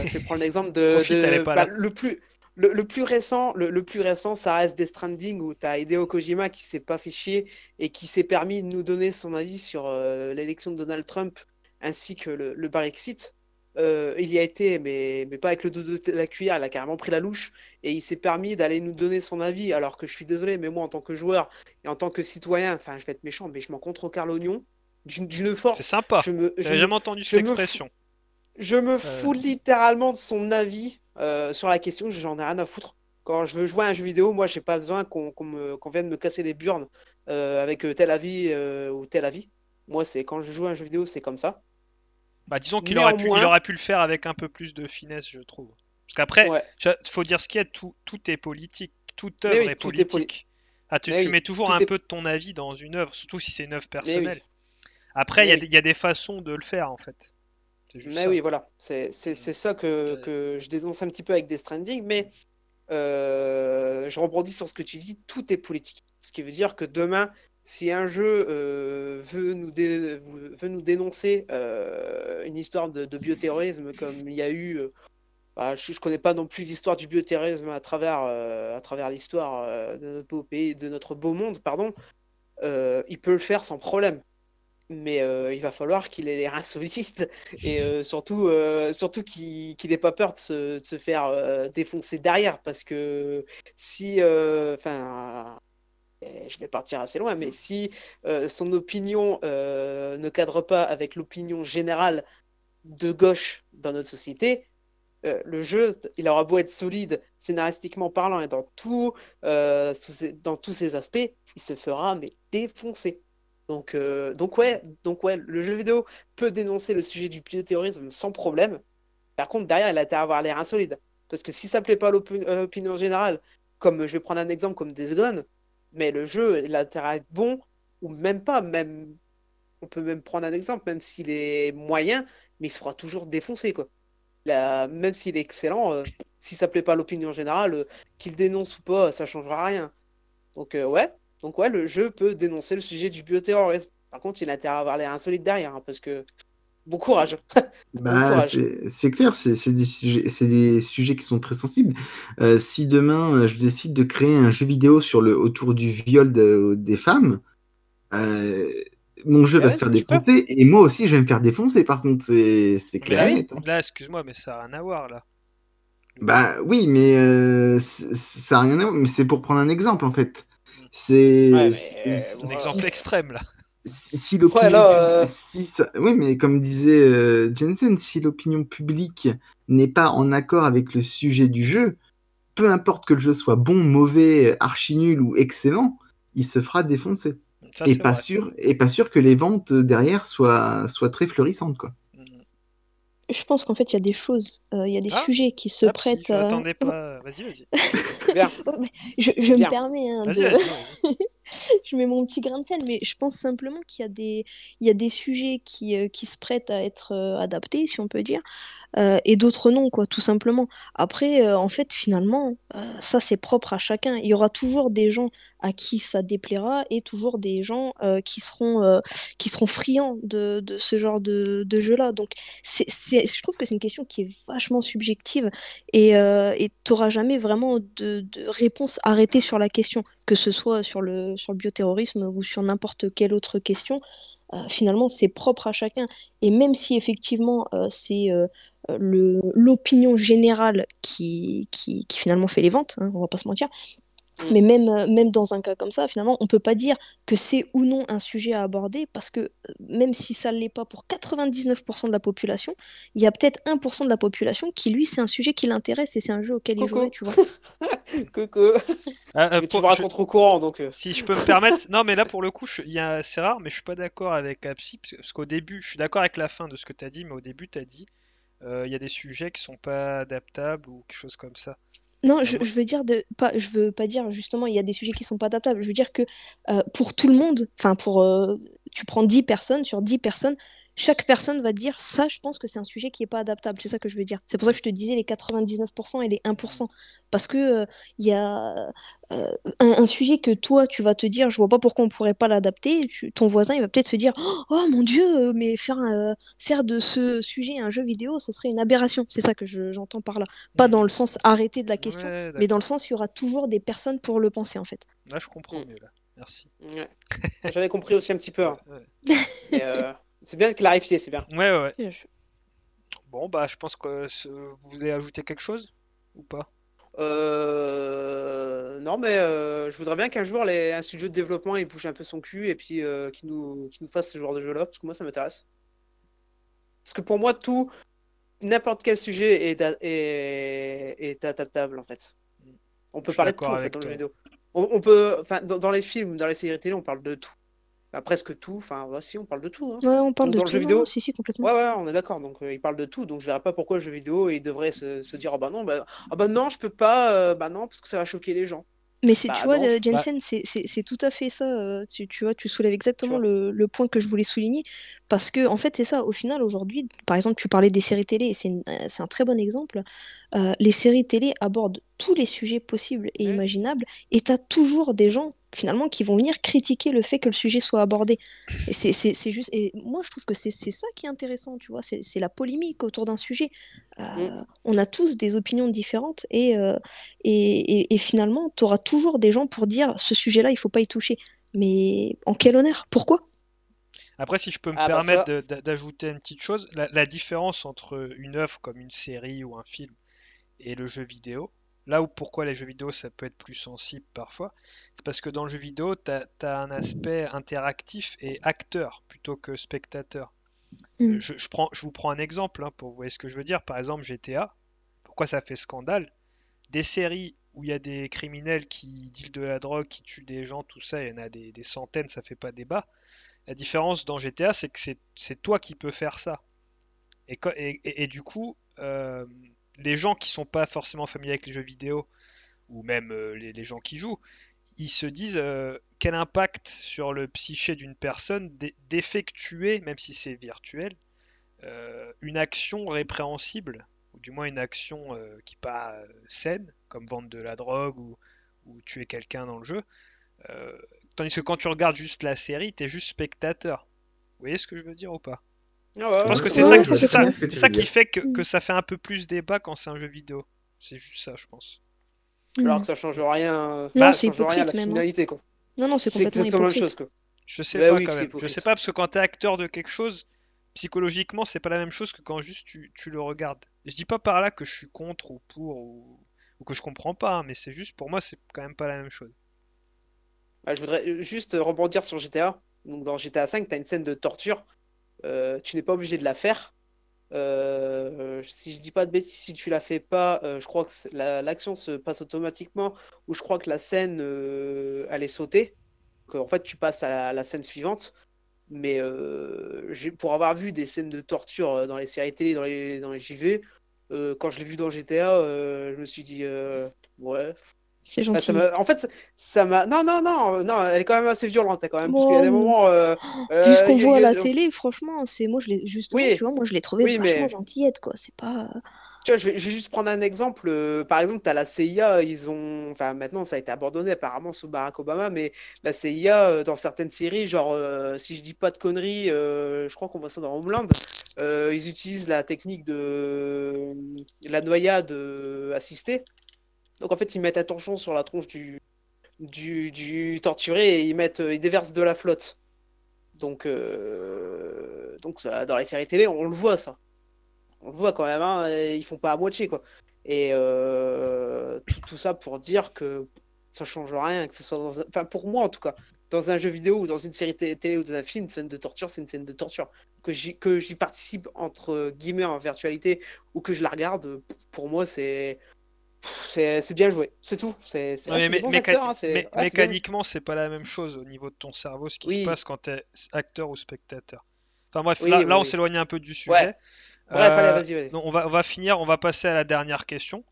[SPEAKER 2] je vais prendre l'exemple de. Bah, le plus le, plus récent, le, plus récent, ça reste Death Stranding où tu as aidé Kojima qui s'est pas fait chier et qui s'est permis de nous donner son avis sur euh, l'élection de Donald Trump ainsi que le, Brexit. Euh, il y a été, mais, pas avec le dos de la cuillère, il a carrément pris la louche et il s'est permis d'aller nous donner son avis. Alors que je suis désolé, mais moi en tant que joueur et en tant que citoyen, enfin je vais être méchant, mais je m'en contre au car oignon d'une force. C'est sympa, je jamais entendu cette expression. je me fous euh. littéralement de son avis euh, sur la question, j'en ai rien à foutre. Quand je veux jouer à un jeu vidéo, moi, j'ai pas besoin qu'on vienne me casser les burnes euh, avec euh, tel avis ou tel avis. Moi, c'est quand je joue à un jeu vidéo, c'est comme ça.
[SPEAKER 1] Bah, disons qu'il aurait, pu, pu le faire avec un peu plus de finesse, je trouve. Parce qu'après, il faut dire ce qu'il y a, tout, est politique, tout est politique. tu, mets toujours un peu de ton avis dans une œuvre, surtout si c'est une œuvre personnelle. Après, il y, a des façons de le faire, en fait mais oui,
[SPEAKER 2] voilà, c'est mm. ça que, je dénonce un petit peu avec des Stranding, mais euh, je rebondis sur ce que tu dis, tout est politique. Ce qui veut dire que demain, si un jeu euh, veut, nous veut nous dénoncer euh, une histoire de, bioterrorisme comme il y a eu... Bah, je ne connais pas non plus l'histoire du bioterrorisme à travers, à travers l'histoire de notre beau pays, de notre beau monde, pardon. il peut le faire sans problème mais euh, il va falloir qu'il ait les reins et euh, surtout, euh, surtout qu'il n'ait pas peur de se, faire défoncer derrière parce que si, enfin, eh, je vais partir assez loin, mais si son opinion ne cadre pas avec l'opinion générale de gauche dans notre société, le jeu, il aura beau être solide scénaristiquement parlant et dans, tout, dans tous ses aspects, il se fera mais défoncer. Donc, euh, donc, ouais, donc ouais, le jeu vidéo peut dénoncer le sujet du terrorisme sans problème. Par contre, derrière, il a à avoir l'air insolide. Parce que si ça plaît pas à l'opinion euh, générale, comme je vais prendre un exemple comme des Gone, mais le jeu, il a à être bon, ou même pas, même on peut même prendre un exemple, même s'il est moyen, mais il sera toujours défoncé. quoi. même s'il est excellent, euh, si ça plaît pas à l'opinion générale, qu'il dénonce ou pas, ça changera rien. Donc ouais, donc ouais, le jeu peut dénoncer le sujet du bioterrorisme. Par contre, il a intérêt à avoir l'air insolite derrière, hein, parce que bon courage.
[SPEAKER 3] bah, c'est clair, c'est des, sujets, des sujets qui sont très sensibles. Euh, si demain, euh, je décide de créer un jeu vidéo sur le, autour du viol des femmes, euh, mon jeu eh va se faire défoncer, et moi aussi, je vais me faire défoncer, par contre, c'est eh clair. Là,
[SPEAKER 1] hein. là excuse-moi, mais ça a rien à voir, là.
[SPEAKER 3] Bah oui, mais ça a rien à voir, mais c'est pour prendre un exemple, en fait. Euh, c'est un exemple extrême là. Si, l'opinion, euh, oui, mais comme disait euh, Jensen, si l'opinion publique n'est pas en accord avec le sujet du jeu, peu importe que le jeu soit bon, mauvais, archi nul ou excellent, il se fera défoncer. et pas sûr, et pas sûr que les ventes derrière soient, très florissantes quoi
[SPEAKER 4] je pense qu'en fait, il y a des choses, euh, il y a des ah. sujets qui se ah, prêtent. Si, je euh, pas. Vas-y, vas-y. je, je me permets. Hein, je mets mon petit grain de sel, mais je pense simplement qu'il y a des, il y a des sujets qui, euh, qui se prêtent à être adaptés, si on peut dire, et d'autres non, quoi, tout simplement. Après, en fait, finalement, ça c'est propre à chacun. Il y aura toujours des gens à qui ça déplaira et toujours des gens euh, qui seront euh, qui seront friands de, de ce genre de, de jeu là donc c'est, je trouve que c'est une question qui est vachement subjective et euh, tu n'auras jamais vraiment de, de, réponse arrêtée sur la question que ce soit sur le sur le bioterrorisme ou sur n'importe quelle autre question finalement c'est propre à chacun et même si effectivement c'est l'opinion générale qui, qui, finalement fait les ventes, on hein, on va pas se mentir, Mm. Mais même, euh, même dans un cas comme ça, finalement, on ne peut pas dire que c'est ou non un sujet à aborder parce que euh, même si ça ne l'est pas pour 99% de la population, il y a peut-être 1% de la population qui, lui, c'est un sujet qui l'intéresse et c'est un jeu auquel il jouerait, tu vois. Coucou.
[SPEAKER 1] Ah, euh, tu me au courant donc. Si je peux me permettre. Non, mais là, pour le coup, je... c'est rare, mais je suis pas d'accord avec Apsi parce qu'au début, je suis d'accord avec la fin de ce que tu as dit, mais au début, tu as dit il y a des sujets qui sont pas adaptables ou quelque chose comme ça.
[SPEAKER 4] Non, ah je, veux dire de pas, je veux pas dire justement il y a des sujets qui sont pas adaptables. Je veux dire que euh, pour tout le monde, enfin pour euh, tu prends 10 personnes sur 10 personnes, chaque personne va dire ça, je pense que c'est un sujet qui n'est pas adaptable. C'est ça que je veux dire. C'est pour ça que je te disais les 99% et les 1%. Parce que il euh, y a euh, un, sujet que toi, tu vas te dire, je vois pas pourquoi on pourrait pas l'adapter. Ton voisin, il va peut-être se dire, oh, oh mon dieu, euh, mais faire, faire de ce sujet un jeu vidéo, ce serait une aberration. C'est ça que j'entends par là. Pas dans le sens arrêté de la question, mais dans le sens, il y aura toujours des personnes pour le penser, en fait.
[SPEAKER 1] Là, je comprends mieux, là. Merci.
[SPEAKER 4] J'avais compris aussi un petit peu. Hein.
[SPEAKER 1] C'est bien de clarifier, c'est bien. Ouais, ouais, Bon, bah, je pense que vous voulez ajouter quelque chose ou pas euh,
[SPEAKER 2] Non, mais euh, je voudrais bien qu'un jour, un studio de développement il bouge un peu son cul et puis euh, qu'il nous... nous fasse ce genre de jeu-là, parce que moi, ça m'intéresse. Parce que pour moi, tout, n'importe quel sujet est, est... est adaptable, en fait. On peut parler de tout, en fait, dans le vidéo. On, peut, enfin, dans, dans les films, dans les séries télé, on parle de tout. Bah, presque tout. Enfin, voici, bah, si, on parle de tout. Hein. on parle de dans Le vidéo, si, si, complètement. Ouais, on est d'accord. Donc, euh, il parle de tout. Donc, je verrais pas pourquoi le jeu vidéo il devrait se, dire, ah bah non, bah, oh, bah, non, je peux pas, euh, bah non, parce que ça va choquer
[SPEAKER 4] les gens. Mais tu bah, vois, Jensen, c'est tout à fait ça. Euh, tu, vois, tu soulèves exactement le, point que je voulais souligner. Parce que, en fait, c'est ça. Au final, aujourd'hui, par exemple, tu parlais des séries télé, et c'est un très bon exemple. les séries télé abordent tous les sujets possibles et imaginables, et tu as toujours des gens finalement qui vont venir critiquer le fait que le sujet soit abordé. Et c'est juste. moi, je trouve que c'est ça qui est intéressant, tu vois. C'est la polémique autour d'un sujet. Euh, mm. On a tous des opinions différentes et, euh, finalement, tu auras toujours des gens pour dire ce sujet-là, il faut pas y toucher. Mais en quel honneur Pourquoi
[SPEAKER 1] après, si je peux me ah, bah, permettre d'ajouter une petite chose, la, la différence entre une œuvre comme une série ou un film et le jeu vidéo, Là où pourquoi les jeux vidéo ça peut être plus sensible parfois, c'est parce que dans le jeu vidéo, tu as, un aspect interactif et acteur plutôt que spectateur. Mm. Je, vous prends un exemple hein, pour vous voyez ce que je veux dire. Par exemple, GTA, pourquoi ça fait scandale Des séries où il y a des criminels qui dealent de la drogue, qui tuent des gens, tout ça, il y en a des, centaines, ça fait pas débat. La différence dans GTA, c'est que c'est toi qui peux faire ça. Et, du coup, euh, les gens qui sont pas forcément familiers avec les jeux vidéo, ou même euh, les, gens qui jouent, ils se disent euh, quel impact sur le psyché d'une personne d'effectuer, même si c'est virtuel, euh, une action répréhensible, ou du moins une action qui n'est pas saine, comme vendre de la drogue ou, ou tuer quelqu'un dans le jeu. tandis que quand tu regardes juste la série, tu es juste spectateur. Vous voyez ce que je veux dire ou pas ah je pense que c'est ça, qui mm. fait que, ça fait un peu plus débat quand c'est un jeu vidéo. C'est juste ça, je pense. Alors mm. que ça change rien. Non, c'est la hein. Non, non, c'est complètement hypocrite. Même chose, quoi. Je sais bah pas quand même. Je sais pas parce que quand t'es acteur de quelque chose, psychologiquement, c'est pas la même chose que quand juste tu, le regardes. Je dis pas par là que je suis contre ou pour ou, que je comprends pas, hein, mais c'est juste pour moi, c'est quand même pas la même chose.
[SPEAKER 2] Bah, je voudrais euh, juste euh, rebondir sur GTA. Donc dans GTA 5, t'as une scène de torture euh, tu n'es pas obligé de la faire. Euh, si je dis pas de bêtises, si tu la fais pas, euh, je crois que l'action se passe automatiquement ou je crois que la scène allait elle est en fait, tu passes à la, scène suivante. Mais pour avoir vu des scènes de torture dans les séries télé, dans les, dans les JV, quand je l'ai vu dans GTA, je me suis dit ouais,
[SPEAKER 4] c'est bah, gentil. en
[SPEAKER 2] fait, ça m'a. Non, non, non, euh, non, elle est quand même assez violente, hein, quand même. parce qu'il y a des moments. Euh, euh voit à la télé,
[SPEAKER 4] franchement, c'est moi, je l'ai juste. moi, je l'ai trouvée franchement gentillette, quoi. C'est pas.
[SPEAKER 2] je vais, juste prendre un exemple. Euh, par exemple, tu as la CIA, ils ont. Enfin, maintenant, ça a été abandonné apparemment sous Barack Obama, mais la CIA, dans certaines séries, genre, si je dis pas de conneries, je crois qu'on voit ça dans Homeland, ils utilisent la technique de la noyade assistée. Donc en fait, ils mettent un torchon sur la tronche du, du, torturé et ils, mettent, euh, déversent de la flotte. Donc, euh, donc dans les séries télé, on, le voit ça. On le voit quand même, hein, ils font pas à moitié quoi. Et euh, tout, ça pour dire que ça change rien, que ce soit dans Enfin, pour moi en tout cas, dans un jeu vidéo ou dans une série télé ou dans un film, une scène de torture, c'est une scène de torture. que j'y participe entre guillemets en virtualité ou que je la regarde, pour moi, c'est c'est bien joué, c'est tout. C'est mécaniquement,
[SPEAKER 1] c'est pas la même chose au niveau de ton cerveau, ce qui se passe quand tu es acteur ou spectateur. Enfin bref, là, on s'éloigne un peu du sujet. Euh, on, va, finir, on va passer à la dernière question.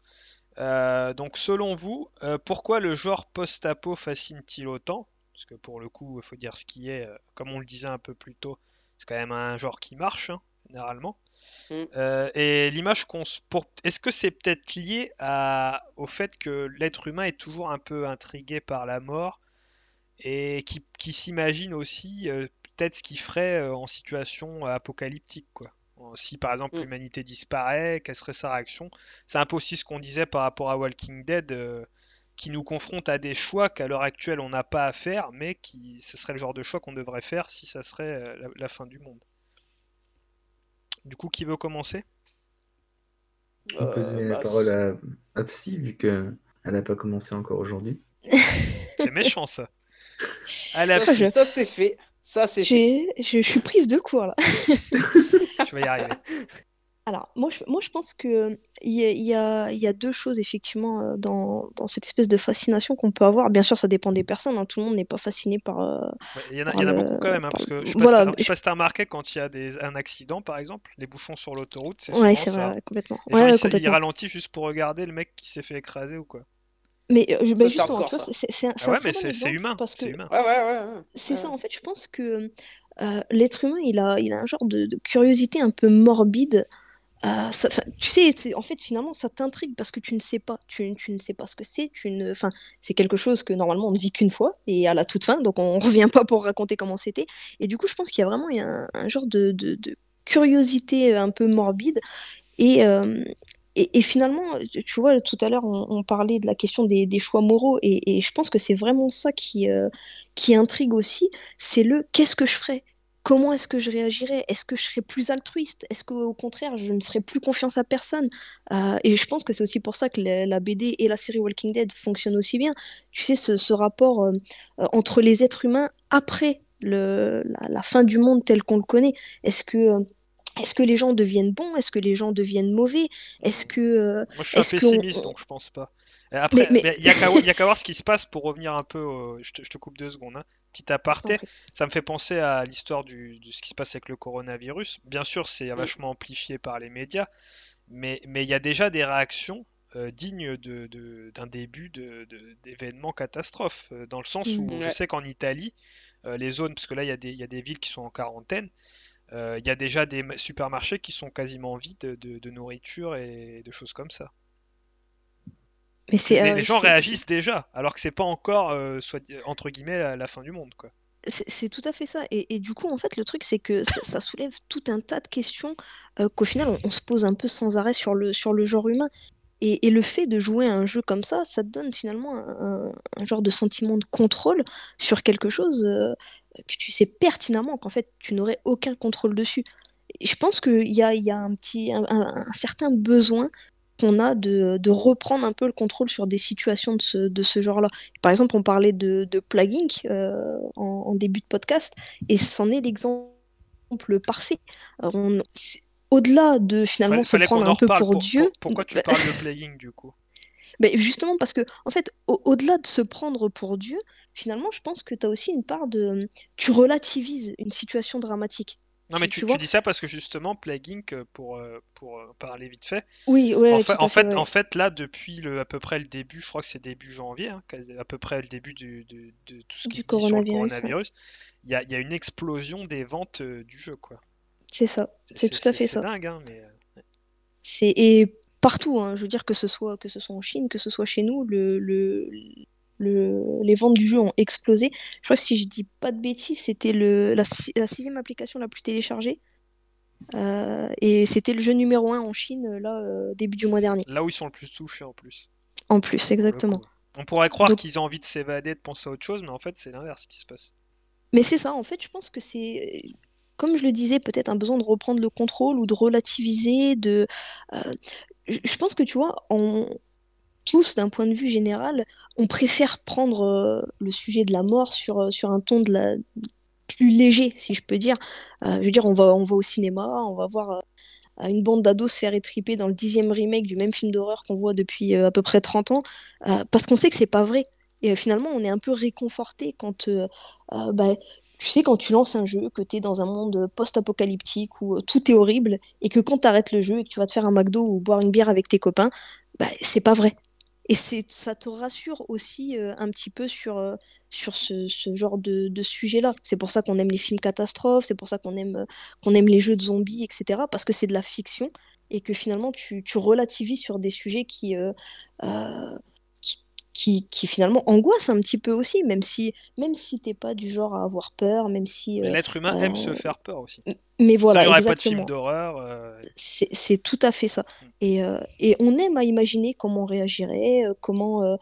[SPEAKER 1] Euh, donc selon vous, euh, pourquoi le genre post-apo fascine-t-il autant Parce que pour le coup, il faut dire ce qui est, comme on le disait un peu plus tôt, c'est quand même un genre qui marche. Hein généralement. Mm. Euh, et l'image qu'on se. Est-ce que c'est peut-être lié à... au fait que l'être humain est toujours un peu intrigué par la mort et qui, s'imagine aussi euh, peut-être ce qu'il ferait euh, en situation apocalyptique, quoi si par exemple mm. l'humanité disparaît, quelle serait sa réaction C'est un peu aussi ce qu'on disait par rapport à Walking Dead, qui nous confronte à des choix qu'à l'heure actuelle on n'a pas à faire, mais qui ce serait le genre de choix qu'on devrait faire si ça serait la fin du monde. Du coup, qui veut commencer
[SPEAKER 3] On peut donner euh, la bah, parole à, Psy, vu qu'elle n'a pas commencé encore aujourd'hui. c'est
[SPEAKER 1] méchant, ça. Ça,
[SPEAKER 4] c'est fait. Je suis prise de cours, là. Je
[SPEAKER 1] vais y arriver.
[SPEAKER 4] Alors, moi je, moi, je pense que euh, il y a, deux choses, effectivement, euh, dans, cette espèce de fascination qu'on peut avoir. Bien sûr, ça dépend des personnes, hein. Tout le monde n'est pas fasciné par, euh, Il y en a, beaucoup quand même, hein, parce que je
[SPEAKER 1] remarqué quand il y a un accident, par exemple, les bouchons sur l'autoroute, c'est Ouais, c'est vrai,
[SPEAKER 4] complètement. Il
[SPEAKER 1] ralentit juste pour regarder le mec qui s'est fait écraser ou quoi.
[SPEAKER 4] Mais juste en fait, c'est c'est un, ah mais c'est humain, parce que c'est c'est ça, en fait, je pense que l'être humain, il a, un genre de curiosité un peu morbide euh, tu sais, en fait, finalement, ça t'intrigue parce que tu ne sais pas. Tu, ne sais pas ce que c'est. c'est quelque chose que normalement on ne vit qu'une fois et à la toute fin, donc on revient pas pour raconter comment c'était. Et du coup, je pense qu'il y a vraiment un, genre de, curiosité euh, un peu morbide et, euh, et, finalement, tu vois, tout à l'heure, on, parlait de la question des, choix moraux, et, je pense que c'est vraiment ça qui, qui intrigue aussi, c'est le qu'est-ce que je ferais comment est-ce que je réagirais Est-ce que je serais plus altruiste Est-ce qu'au contraire, je ne ferai plus confiance à personne euh, Et je pense que c'est aussi pour ça que la, BD et la série Walking Dead fonctionnent aussi bien. Tu sais, ce, rapport euh, euh, entre les êtres humains après la, fin du monde tel qu'on le connaît. Est-ce que... est que les gens deviennent bons Est-ce que les gens deviennent mauvais Est-ce que. Moi, je suis donc
[SPEAKER 1] je pense pas. Euh, après, il n'y a qu'à voir ce qui se passe pour revenir un peu. Je, te, coupe deux secondes. Hein. Petit aparté, ça me fait penser à l'histoire de ce qui se passe avec le coronavirus. Bien sûr, c'est mm. vachement amplifié par les médias, mais il y a déjà des réactions euh, dignes d'un de, début d'événements catastrophes. Euh, dans le sens où mm, je sais qu'en Italie, les zones, parce que là, il y, a des villes qui sont en quarantaine. Il y a déjà des supermarchés qui sont quasiment vides de nourriture et de choses comme ça.
[SPEAKER 4] Mais c'est, les, euh, gens réagissent
[SPEAKER 1] déjà, alors que c'est pas encore, euh, soit, entre guillemets, la, fin du monde. quoi.
[SPEAKER 4] C'est, tout à fait ça. Et, du coup, en fait, le truc, c'est que ça, soulève tout un tas de questions euh, qu'au final, on, se pose un peu sans arrêt sur le, sur le genre humain. Et, le fait de jouer à un jeu comme ça, ça te donne finalement un, genre de sentiment de contrôle sur quelque chose que tu sais pertinemment qu'en fait, tu n'aurais aucun contrôle dessus je pense qu'il y a, y a, un, petit, un certain besoin on a de, reprendre un peu le contrôle sur des situations de ce, genre-là. Par exemple, on parlait de, de plugging euh, en, début de podcast, et c'en est l'exemple parfait. au-delà de finalement se prendre un peu pour, Dieu. pourquoi
[SPEAKER 1] tu bah, parles de plugging du coup
[SPEAKER 4] bah, justement parce que, en fait, au-delà de se prendre pour Dieu, finalement, je pense que tu as aussi une part de... Tu relativises une situation dramatique.
[SPEAKER 1] Non, mais tu, dis ça parce que justement, Plague Inc., euh, pour, euh, pour euh, parler vite fait. Oui, en, fait, en fait, là, depuis le, à peu près le début, je crois que c'est début janvier, hein, à peu près le début de, tout ce qui du coronavirus, sur le coronavirus, il y, a, une explosion des ventes du jeu, quoi.
[SPEAKER 4] C'est ça, c'est tout à fait ça. Hein, c'est dingue, mais... et partout, hein, je veux dire que ce soit que ce soit en Chine, que ce soit chez nous, le les ventes du jeu ont explosé. Je crois que si je dis pas de bêtises, c'était la, sixième application la plus téléchargée. Euh, et c'était le jeu numéro un en Chine, là, euh, début du mois dernier. Là où ils sont le plus touchés en plus. En plus, exactement. On pourrait croire
[SPEAKER 1] qu'ils ont envie de s'évader, de penser à autre chose, mais en fait, c'est l'inverse qui se passe.
[SPEAKER 4] Mais c'est ça, en fait, je pense que c'est comme je le disais, peut-être un besoin de reprendre le contrôle ou de relativiser, de. Euh, je pense que tu vois, on, tous, d'un point de vue général, on préfère prendre euh, le sujet de la mort sur, euh, sur un ton de la... plus léger, si je peux dire. Euh, je veux dire, on va, on va au cinéma, on va voir une bande d'ados se faire étriper dans le dixième remake du même film d'horreur qu'on voit depuis à peu près 30 ans, parce qu'on sait que c'est pas vrai. Et finalement, on est un peu réconforté quand bah, tu sais, quand tu lances un jeu, que tu es dans un monde post-apocalyptique où tout est horrible, et que quand tu arrêtes le jeu et que tu vas te faire un McDo ou boire une bière avec tes copains, bah, c'est pas vrai et ça te rassure aussi euh, un petit peu sur, euh, sur ce, genre de, sujet-là. C'est pour ça qu'on aime les films catastrophes, c'est pour ça qu'on aime, euh, qu'on aime les jeux de zombies, etc. Parce que c'est de la fiction et que finalement tu, tu relativises sur des sujets qui qui, finalement angoisse un petit peu aussi, même si même si t'es pas du genre à avoir peur, même si euh, l'être humain aime se euh, faire peur aussi. Mais voilà, ça, aurait pas de film
[SPEAKER 1] d'horreur. Euh,
[SPEAKER 4] c'est tout à fait ça. Mm. Et, et, on aime à imaginer comment on réagirait, comment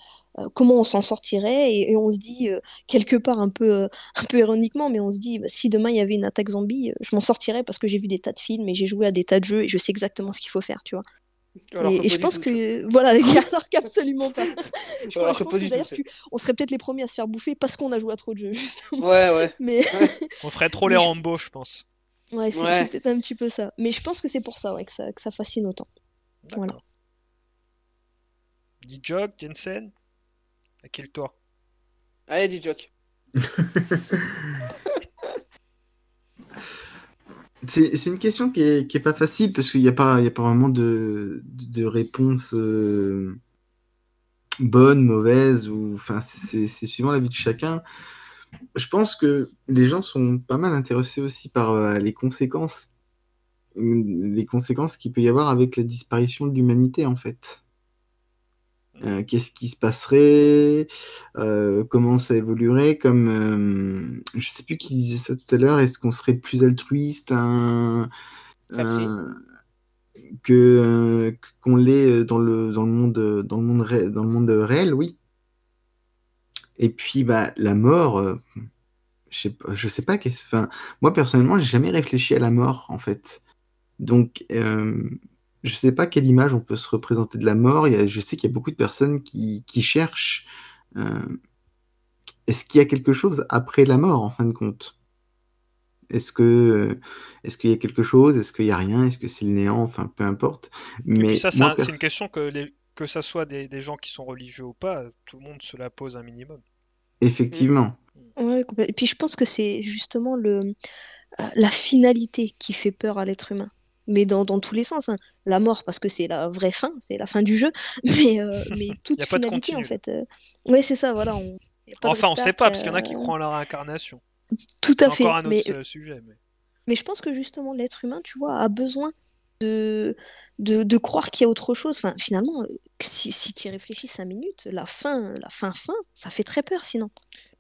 [SPEAKER 4] comment on s'en sortirait, et, on se dit quelque part un peu un peu ironiquement, mais on se dit si demain il y avait une attaque zombie, je m'en sortirais parce que j'ai vu des tas de films et j'ai joué à des tas de jeux et je sais exactement ce qu'il faut faire, tu vois et, je pense que voilà, alors qu'absolument pas. Je, pense, pense que d'ailleurs, on serait peut-être les premiers à se faire bouffer parce qu'on a joué à trop de jeux, justement. Ouais, ouais. Mais... on ferait trop les Rambo, je pense. Ouais, c'est peut-être un petit peu ça. Mais je pense que c'est pour ça, ouais, que ça, fascine autant. Voilà.
[SPEAKER 1] Dijok, Jensen, à quel tour Allez, Dijok.
[SPEAKER 3] C'est une question qui n'est pas facile parce qu'il n'y a, pas, a pas vraiment de, réponse euh, bonne, mauvaise, ou enfin c'est suivant la vie de chacun. Je pense que les gens sont pas mal intéressés aussi par euh, les conséquences, les conséquences qu'il peut y avoir avec la disparition de l'humanité en fait. Euh, qu'est-ce qui se passerait euh, Comment ça évoluerait Comme euh, je sais plus qui disait ça tout à l'heure, est-ce qu'on serait plus altruiste que qu'on l'est dans le dans le monde dans le monde dans le monde réel, oui. Et puis bah la mort je sais pas, je sais pas Enfin, moi personnellement, j'ai jamais réfléchi à la mort en fait. Donc, je sais pas quelle image on peut se représenter de la mort. je sais qu'il y a beaucoup de personnes qui, cherchent. Euh, est-ce qu'il y a quelque chose après la mort, en fin de compte Est-ce que est-ce qu'il y a quelque chose Est-ce qu'il n'y a rien Est-ce que c'est le néant Enfin, peu importe. Mais ça, c'est une
[SPEAKER 1] question que que ça soit des, gens qui sont religieux ou pas, tout le monde se la pose un
[SPEAKER 4] minimum.
[SPEAKER 3] Effectivement.
[SPEAKER 4] Mmh. et puis je pense que c'est justement le, euh, la finalité qui fait peur à l'être humain mais dans, dans, tous les sens. Hein. La mort, parce que c'est la vraie fin, c'est la fin du jeu, mais, euh, mais toute finalité, en fait. Euh. Oui, c'est ça, voilà. enfin, on sait pas, parce qu'il y en a euh, qui croient
[SPEAKER 1] en la réincarnation.
[SPEAKER 4] Tout à fait. Encore un autre mais... sujet. Mais... je pense que justement, l'être humain, tu vois, a besoin de, de, croire qu'il y a autre chose. Enfin, finalement, si, si tu y réfléchis 5 minutes, la fin, la fin, fin, ça fait très peur sinon.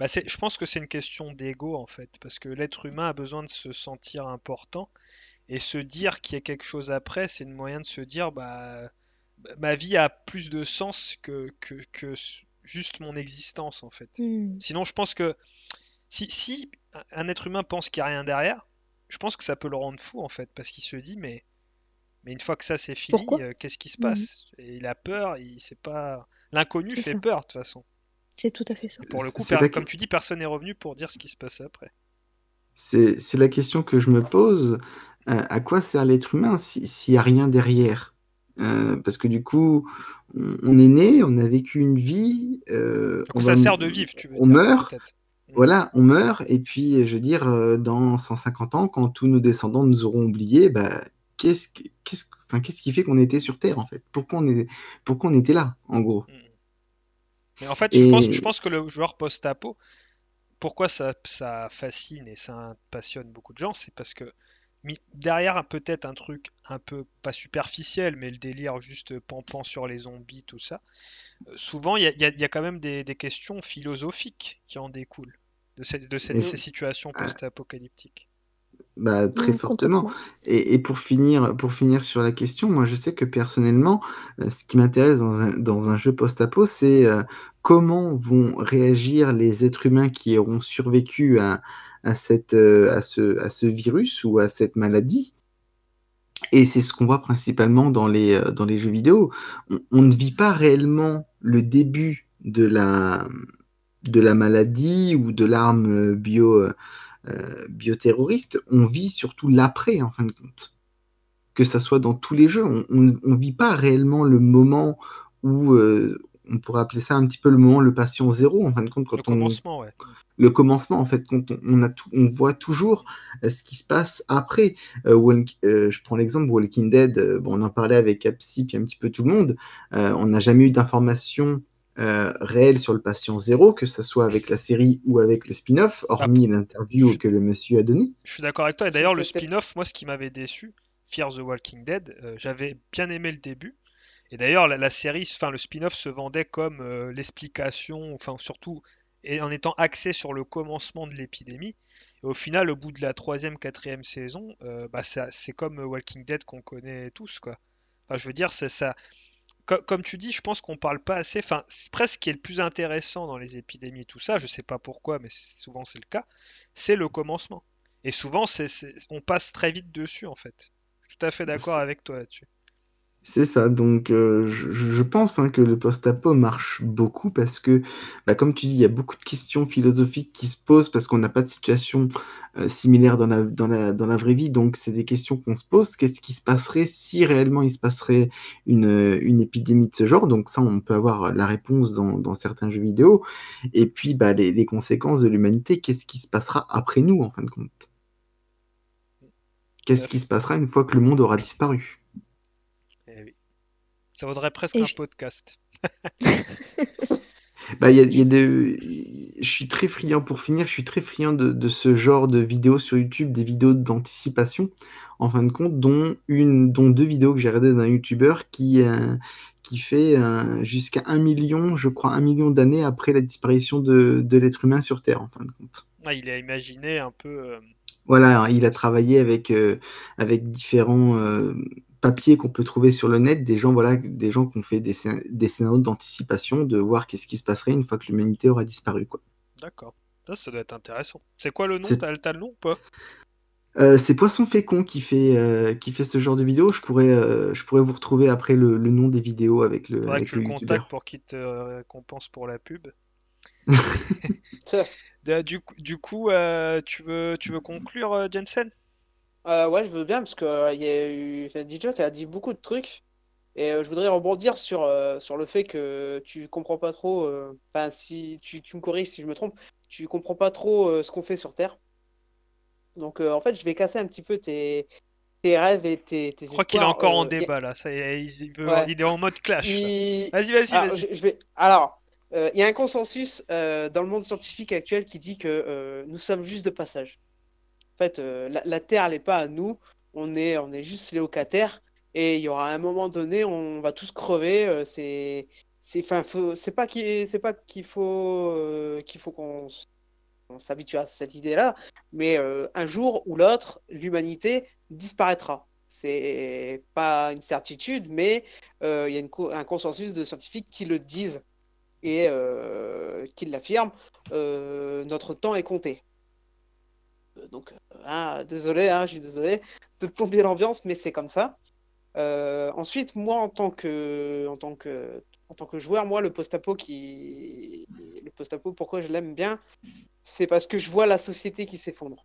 [SPEAKER 1] Bah, je pense que c'est une question d'ego, en fait, parce que l'être humain a besoin de se sentir important. Et se dire qu'il y a quelque chose après, c'est une moyen de se dire bah, bah ma vie a plus de sens que, que, juste mon existence en fait. Hmm. Sinon, je pense que si, un être humain pense qu'il n'y a rien derrière, je pense que ça peut le rendre fou en fait, parce qu'il se dit mais mais une fois que ça c'est fini, euh, qu'est-ce qui se hmm. passe Et il a peur, il sait pas. L'inconnu fait peur de toute façon.
[SPEAKER 4] C'est tout à fait ça.
[SPEAKER 1] pour le coup, comme tu dis, personne n'est revenu pour dire ce qui se passe après.
[SPEAKER 3] C'est la question que je me pose. Euh, à quoi sert l'être humain s'il n'y a rien derrière euh, Parce que du coup, on, est né, on a vécu une vie. Euh, ça sert de vivre,
[SPEAKER 1] tu veux On meurt. Mm.
[SPEAKER 3] Voilà, on meurt, et puis, je veux dire, dans 150 ans, quand tous nos descendants nous auront oubliés, bah, qu'est-ce qu'est-ce qui fait qu'on était sur Terre, en fait pourquoi on, est, pourquoi on était là, en gros mm.
[SPEAKER 1] Mais En fait, je, pense, que le joueur post-apo, pourquoi ça, ça, fascine et ça passionne beaucoup de gens, c'est parce que derrière peut-être un truc un peu pas superficiel, mais le délire juste pampant sur les zombies, tout ça, euh, souvent il y a, quand même des, questions philosophiques qui en découlent de, cette, de cette, ces situations ah. post-apocalyptiques.
[SPEAKER 3] Bah, très fortement. Et, pour, finir, pour finir sur la question, moi je sais que personnellement, euh, ce qui m'intéresse dans un, dans un, jeu post-apo, c'est euh, comment vont réagir les êtres humains qui auront survécu à, à, cette, euh, à, ce, à ce virus ou à cette maladie. Et c'est ce qu'on voit principalement dans les, euh, dans les jeux vidéo. On, ne vit pas réellement le début de la, de la maladie ou de l'arme euh, bio, bioterroriste. On vit surtout l'après, en fin de compte. Que ça soit dans tous les jeux. On ne vit pas réellement le moment où, on pourrait appeler ça un petit peu le moment, le patient zéro, en fin de compte, quand le commencement, ouais le commencement en fait on, voit toujours euh, ce qui se passe après euh, euh, je prends l'exemple Walking Dead bon, on en parlait avec Apsi puis un petit peu tout le monde on n'a jamais eu d'informations réelles sur le patient zéro que ce soit avec la série ou avec le spin-off ah, hormis l'interview que le monsieur a donné je suis d'accord
[SPEAKER 1] avec toi et d'ailleurs le spin-off moi ce qui m'avait déçu Fear the Walking Dead j'avais bien aimé le début et d'ailleurs, la, série, enfin le spin-off se vendait comme l'explication, enfin surtout et en étant axé sur le commencement de l'épidémie. au final, au bout de la troisième, quatrième saison, euh, bah, c'est comme Walking Dead qu'on connaît tous, quoi. Enfin, je veux dire, c'est ça. comme tu dis, je pense qu'on parle pas assez. Enfin, presque ce qui est le plus intéressant dans les épidémies et tout ça, je sais pas pourquoi, mais souvent c'est le cas, c'est le commencement. Et souvent, c'est, on passe très vite dessus, en fait. Je suis tout à fait d'accord avec toi là-dessus.
[SPEAKER 3] C'est ça, donc euh, je, pense hein, que le post-apo marche beaucoup parce que, bah, comme tu dis, il y a beaucoup de questions philosophiques qui se posent parce qu'on n'a pas de situation euh, similaire dans la, vraie vie, donc c'est des questions qu'on se pose. Qu'est-ce qui se passerait si réellement il se passerait une, épidémie de ce genre Donc ça, on peut avoir la réponse dans, certains jeux vidéo. Et puis, bah, les conséquences de l'humanité, qu'est-ce qui se passera après nous, en fin de compte Qu'est-ce bah, qui se passera une fois que le monde aura disparu
[SPEAKER 1] ça vaudrait presque un podcast.
[SPEAKER 3] bah, Je suis très friand, pour finir, je suis très friand de, ce genre de vidéos sur YouTube, des vidéos d'anticipation, en fin de compte, dont, une, dont deux vidéos que j'ai regardées d'un YouTuber qui, euh, qui fait euh, jusqu'à un million, je crois, un million d'années après la disparition de, de l'être humain sur Terre, en fin de compte.
[SPEAKER 1] Ah, il a imaginé un peu. Euh,
[SPEAKER 3] voilà, il a travaillé avec, avec différents, papier qu'on peut trouver sur le net, des gens, voilà, des gens qui ont fait des, scénarios d'anticipation, de voir qu'est-ce qui se passerait une fois que l'humanité aura disparu. quoi.
[SPEAKER 1] D'accord. Ça, ça doit être intéressant. C'est quoi le nom le nom ou
[SPEAKER 3] euh, c'est Poisson Fécond qui fait, euh, qui fait ce genre de vidéo. Je pourrais, euh, je pourrais vous retrouver après le, nom des vidéos avec le. avec le,
[SPEAKER 1] pour qu'il te récompense pour la pub. Bah, du, du, coup, tu, veux, tu veux conclure, Jensen
[SPEAKER 2] euh, ouais, je veux bien, parce que euh, y a eu DJ a dit beaucoup de trucs. Et euh, je voudrais rebondir sur, sur le fait que tu comprends pas trop. Enfin, si tu, me corriges si je me trompe, tu comprends pas trop ce qu'on fait sur Terre. Donc, en fait, je vais casser un petit peu tes, tes rêves et tes, tes Je crois qu'il est encore en débat
[SPEAKER 1] là, ça, il, veut, est en mode clash.
[SPEAKER 2] Vas-y, vas-y, ah, vas-y. vais... Alors, il y a un consensus dans le monde scientifique actuel qui dit que nous sommes juste de passage. Euh, la, terre, n'est pas à nous. On est, on est juste les locataires. Et il y aura un moment donné, on va tous crever. Euh, c'est c'est pas qu'il c'est pas qu'il faut euh, faut qu'on s'habitue à cette idée là mais un jour ou l'autre l'humanité disparaîtra c'est pas une certitude mais il y a un consensus de scientifiques qui le disent et qui l'affirment notre temps est compté euh, donc, euh, ah, désolé, hein, je suis désolé de plomber l'ambiance, mais c'est comme ça. Euh, ensuite, moi, en tant que, en tant que, en tant que joueur, moi, le post-apo qui, le post pourquoi je l'aime bien, c'est parce que je vois la société qui s'effondre.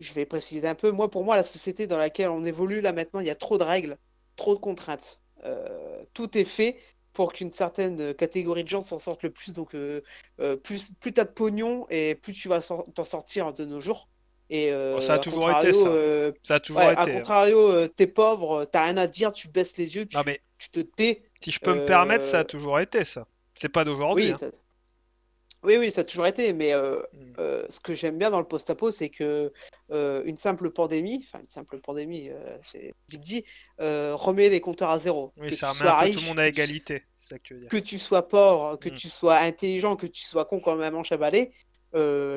[SPEAKER 2] je vais préciser un peu. Moi, pour moi, la société dans laquelle on évolue là maintenant, il y a trop de règles, trop de contraintes. tout est fait pour qu'une certaine euh, catégorie de gens s'en sorte le plus. Donc, euh, euh, plus, plus as de pognon et plus tu vas t'en sortir de nos jours. Et, oh, ça a toujours été ça. a toujours été. À contrario, t'es pauvre, t'as rien à dire, tu baisses les yeux, tu, te tais. Si je peux me permettre, ça a
[SPEAKER 1] toujours été ça. C'est pas d'aujourd'hui. Oui, hein.
[SPEAKER 2] Oui, oui, ça a toujours été, mais euh, mm. euh, ce que j'aime bien dans le post-apo, c'est que euh, une simple pandémie, enfin une simple pandémie, c'est vite dit, remet les compteurs à zéro. Oui, que ça remet tout le monde
[SPEAKER 1] à égalité, c'est ça que tu veux dire. Que
[SPEAKER 2] tu sois pauvre, que mm. tu sois intelligent, que tu sois con quand même en à tu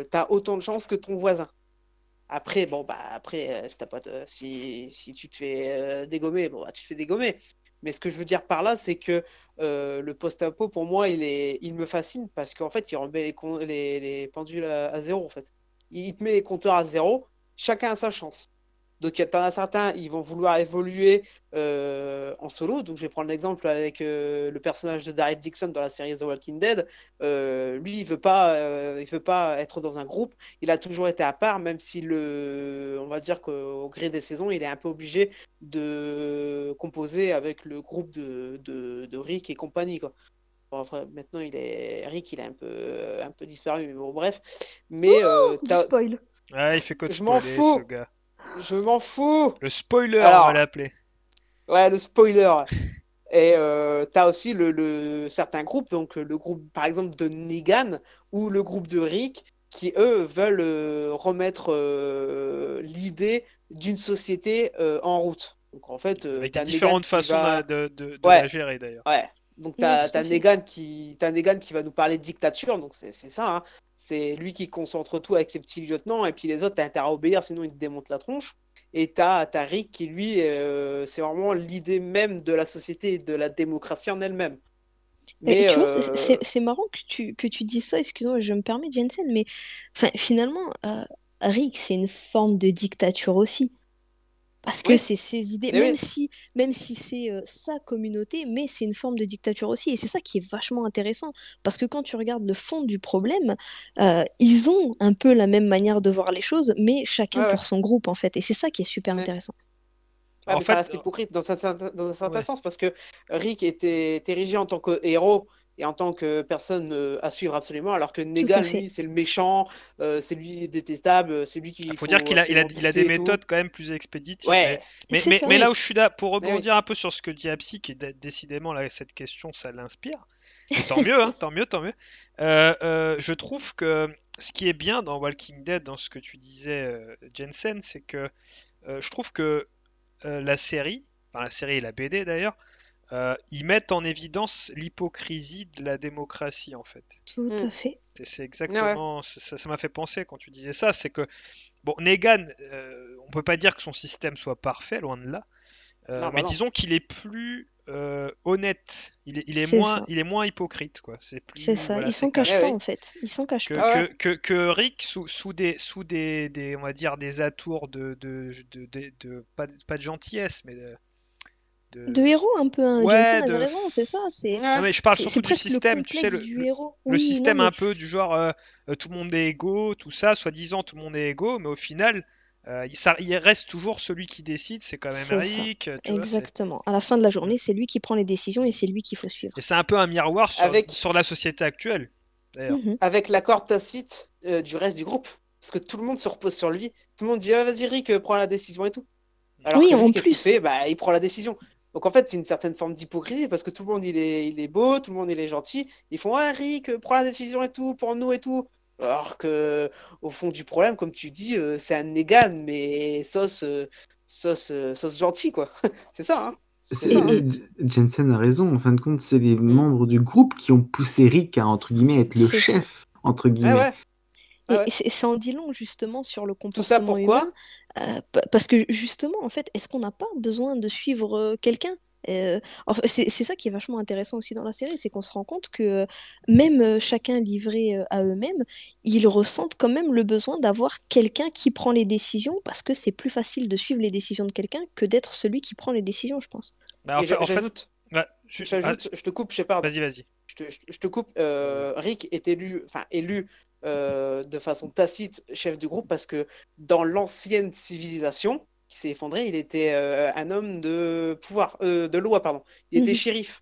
[SPEAKER 2] t'as autant de chances que ton voisin. Après, bon, bah, après, si, pas si, tu te fais dégommer, bon, bah, tu te fais dégommer. Mais ce que je veux dire par là, c'est que euh, le post impôt pour moi, il, est, il me fascine parce qu'en fait, il remet les, les, pendules à, zéro. En fait. Il, il te met les compteurs à zéro. Chacun a sa chance. Donc, il y en certains, ils vont vouloir évoluer euh, en solo. Donc, je vais prendre l'exemple avec euh, le personnage de Daryl Dixon dans la série The Walking Dead. Euh, lui, il veut pas, veut pas être dans un groupe. Il a toujours été à part, même si le, on va dire qu'au gré des saisons, il est un peu obligé de composer avec le groupe de, Rick et compagnie. Quoi. maintenant, il est Rick, il est un peu, un peu disparu, mais bref. Mais
[SPEAKER 1] Ah, il fait que je m'en fous. Ce gars. Je m'en fous Le spoiler, on va l'appeler.
[SPEAKER 2] Ouais, le spoiler. Et euh, t'as aussi le, certains groupes, donc le groupe par exemple de Negan ou le groupe de Rick, qui eux veulent euh, remettre euh, l'idée d'une société en route. Donc en fait, Avec différentes façons
[SPEAKER 1] de, la gérer d'ailleurs.
[SPEAKER 2] Ouais. Donc t'as Negan, qui, t'as Negan qui va nous parler de dictature, donc c'est ça. Hein. C'est lui qui concentre tout avec ses petits lieutenants, et puis les autres, t'as à obéir, sinon ils te démontent la tronche. Et t'as as Rick qui, lui, euh, c'est vraiment l'idée même de la société et de la démocratie en elle-même.
[SPEAKER 4] Mais tu euh, c'est marrant que tu, que dises ça, excuse-moi, je me permets, Jensen, mais finalement, euh, Rick, c'est une forme de dictature aussi. Parce que c'est ses idées, même, si, même si c'est euh, sa communauté, mais c'est une forme de dictature aussi. Et c'est ça qui est vachement intéressant. Parce que quand tu regardes le fond du problème, euh, ils ont un peu la même manière de voir les choses, mais chacun pour son groupe, en fait. Et c'est ça qui est super intéressant.
[SPEAKER 2] en hypocrite dans, un certain sens, parce que Rick était, était érigé en tant que héros et en tant que personne euh, à suivre absolument, alors que Nega, lui, c'est le méchant, euh, c'est lui détestable, euh, c'est lui qui.
[SPEAKER 1] Il bah, faut, dire qu'il a, il a, il a, des méthodes quand même plus expéditives. Mais, mais, là où je suis là, pour rebondir un peu sur ce que dit Apsi, qui décidément, là, cette question, ça l'inspire. Hein, tant mieux, tant mieux, tant mieux. je trouve que ce qui est bien dans Walking Dead, dans ce que tu disais, Jensen, c'est que je trouve que la série, enfin la série et la BD d'ailleurs, euh, ils mettent en évidence l'hypocrisie de la démocratie, en fait.
[SPEAKER 4] Tout à hmm. fait.
[SPEAKER 1] C'est exactement, ça. ça m'a fait penser quand tu disais ça, c'est que, bon, Negan, on euh, on peut pas dire que son système soit parfait, loin de là, euh, bah mais disons qu'il est plus honnête, il est, moins, il est moins hypocrite, quoi. C'est ça, ils s'en cachent pas, en
[SPEAKER 4] fait. Ils s'en cachent pas. Ah
[SPEAKER 1] que, Rick, sous, des, sous des, on va dire, des atours de, de, de, pas, pas, de gentillesse, mais... De, de... héros
[SPEAKER 4] un peu. un hein. raison, c'est ça. je système, le tu du héros. le système un
[SPEAKER 1] peu du genre euh, euh, tout le monde est égaux, tout ça, soi-disant tout le monde est égaux, mais au final. ça, euh, il reste toujours celui qui décide, c'est quand même Rick Tu Exactement.
[SPEAKER 4] à la fin de la journée, c'est lui qui prend les décisions et c'est lui qu'il faut suivre. c'est un
[SPEAKER 1] peu un miroir sur, sur la société actuelle. Mhm. Avec l'accord tacite du reste du groupe. Parce que tout le monde se repose sur
[SPEAKER 2] lui. Tout le monde dit ah, vas-y, Rick, prends la décision et tout. oui, en plus. Bah, il prend la décision. Donc en fait, c'est une certaine forme d'hypocrisie parce que tout le monde il est, il est beau, tout le monde il est gentil. Ils font ah, Rick, euh, prends la décision et tout, pour nous et tout. Alors que au fond du problème, comme tu dis, euh, c'est un Negan, mais sauce, euh, sauce, sauce gentil, quoi. c'est ça, hein,
[SPEAKER 3] hein. Jensen a raison, en fin de compte, c'est les mm. membres du groupe qui ont poussé Rick à entre guillemets être le chef, entre guillemets.
[SPEAKER 4] Et, ça en dit long justement sur le comportement Tout ça pourquoi euh, parce que justement, en fait, est-ce qu'on n'a pas besoin de suivre euh, quelqu'un euh, c'est ça qui est vachement intéressant aussi dans la série, c'est qu'on se rend compte que même chacun livré à eux-mêmes, ils ressentent quand même le besoin d'avoir quelqu'un qui prend les décisions, parce que c'est plus facile de suivre les décisions de quelqu'un que d'être celui qui prend les décisions, je pense. Bah, en fait, en fait...
[SPEAKER 1] je... je, te coupe, Vas-y, vas-y. Je, te coupe.
[SPEAKER 2] Rick est élu, enfin élu euh, de façon tacite chef du groupe parce que dans l'ancienne civilisation qui s'est effondrée, il était euh, un homme de pouvoir, euh, de loi, pardon. Il était mhm. shérif.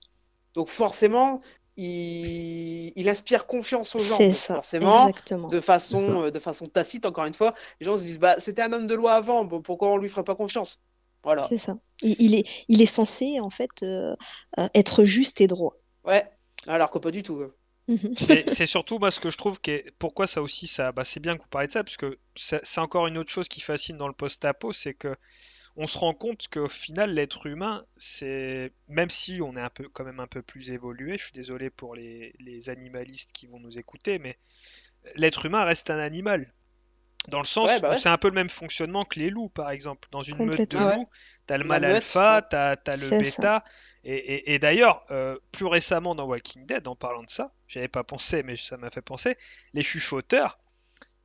[SPEAKER 2] Donc forcément, il, il inspire confiance aux gens. C'est ça. Forcément, exactement. de façon, de façon tacite, encore une fois, les gens se disent bah, c'était un homme de loi avant, bon, pourquoi on lui ferait pas confiance voilà. C'est ça.
[SPEAKER 4] Il, est, il est censé, en fait, être juste et droit.
[SPEAKER 1] Ouais, alors que pas du tout.
[SPEAKER 4] Mhm. c'est
[SPEAKER 1] surtout moi ce que je trouve que pourquoi ça aussi ça bah, c'est bien que vous parlez de ça parce que c'est encore une autre chose qui fascine dans le post-apo c'est que on se rend compte qu'au final l'être humain c'est même si on est un peu quand même un peu plus évolué je suis désolé pour les, animalistes qui vont nous écouter mais l'être humain reste un animal dans le sens bah où c'est un peu le même fonctionnement que les loups, par exemple. Dans une meute de loups, t'as le mâle alpha, t'as as le bêta. Et, d'ailleurs, euh, plus récemment dans Walking Dead, en parlant de ça, j'avais pas pensé, mais ça m'a fait penser, les chuchoteurs,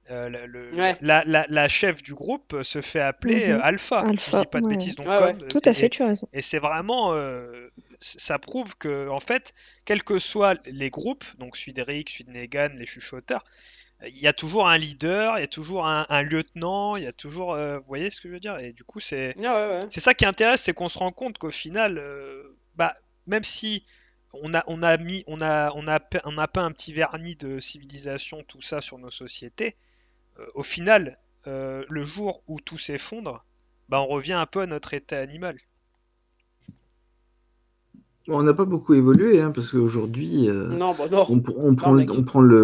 [SPEAKER 1] euh, la, chef du groupe se fait appeler mhm. euh, Alpha. Alpha. Je dis pas de bêtises. Donc Tout à fait, tu as raison. Et c'est vraiment, ça prouve que en fait, quels que soient les groupes, donc celui d'Eric, Negan, les chuchoteurs, il y a toujours un leader, il y a toujours un, lieutenant, il y a toujours, vous voyez ce que je veux dire Et du coup, c'est, c'est ça qui intéresse, c'est qu'on se rend compte qu'au final, bah, même si on a, on a mis, on a, on a, on a pas un petit vernis de civilisation, tout ça sur nos sociétés, euh, au final, euh, le jour où tout s'effondre, bah, on revient un peu à notre état animal.
[SPEAKER 3] On n'a pas beaucoup évolué, hein, parce qu'aujourd'hui, on, prend, le,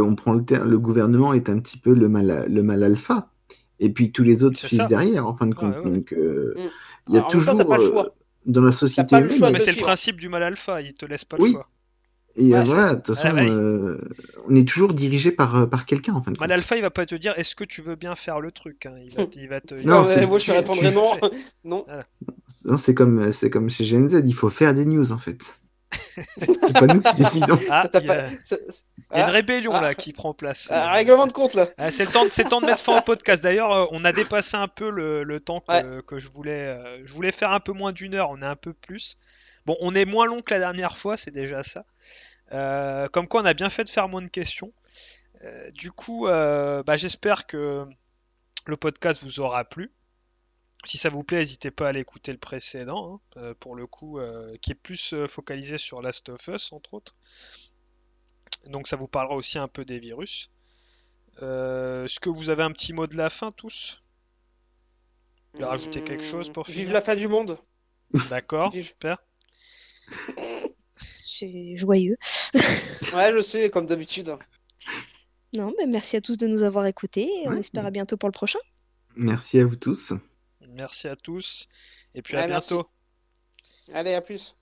[SPEAKER 3] on prend, le, le, gouvernement est un petit peu le mal, le mal alpha, et puis tous les autres suivent derrière, en fin de compte. Donc, euh, mm. il y a toujours. choix dans la société. Pas mais c'est le
[SPEAKER 1] principe du mal alpha, il te laisse pas le choix.
[SPEAKER 3] Et euh, voilà, de toute façon, ah, euh, on est toujours dirigé par, euh, par quelqu'un en fin Mal
[SPEAKER 1] alpha, il va pas te dire est-ce que tu veux bien faire le truc. Hein. il, va, te. Non, moi je non.
[SPEAKER 3] Non, c'est comme, comme chez GNZ, il faut faire des news en fait. C'est pas nous qui décidons. il
[SPEAKER 1] y, a... une ah. rébellion là ah. qui prend place. Ah, un règlement de compte là. c'est le temps, de, mettre fin au podcast. D'ailleurs, euh, on a dépassé un peu le, temps que, je voulais. Euh, je voulais faire un peu moins d'une heure. On est un peu plus. Bon, on est moins long que la dernière fois, c'est déjà ça. Euh, comme quoi, on a bien fait de faire moins de questions. du coup, bah, j'espère que le podcast vous aura plu. Si ça vous plaît, n'hésitez pas à aller écouter le précédent, hein, euh, pour le coup, euh, qui est plus euh, focalisé sur Last of Us, entre autres. Donc ça vous parlera aussi un peu des virus. Est-ce que vous avez un petit mot de la fin, tous Vous voulez rajouter quelque mmh, chose pour Vive la fin du monde D'accord, super.
[SPEAKER 4] C'est joyeux.
[SPEAKER 1] ouais, je sais, comme d'habitude.
[SPEAKER 4] Non, mais merci à tous de nous avoir écoutés. On espère à bientôt pour le prochain.
[SPEAKER 3] Merci à vous tous.
[SPEAKER 1] Merci à tous. Et puis à bientôt. Allez, à plus.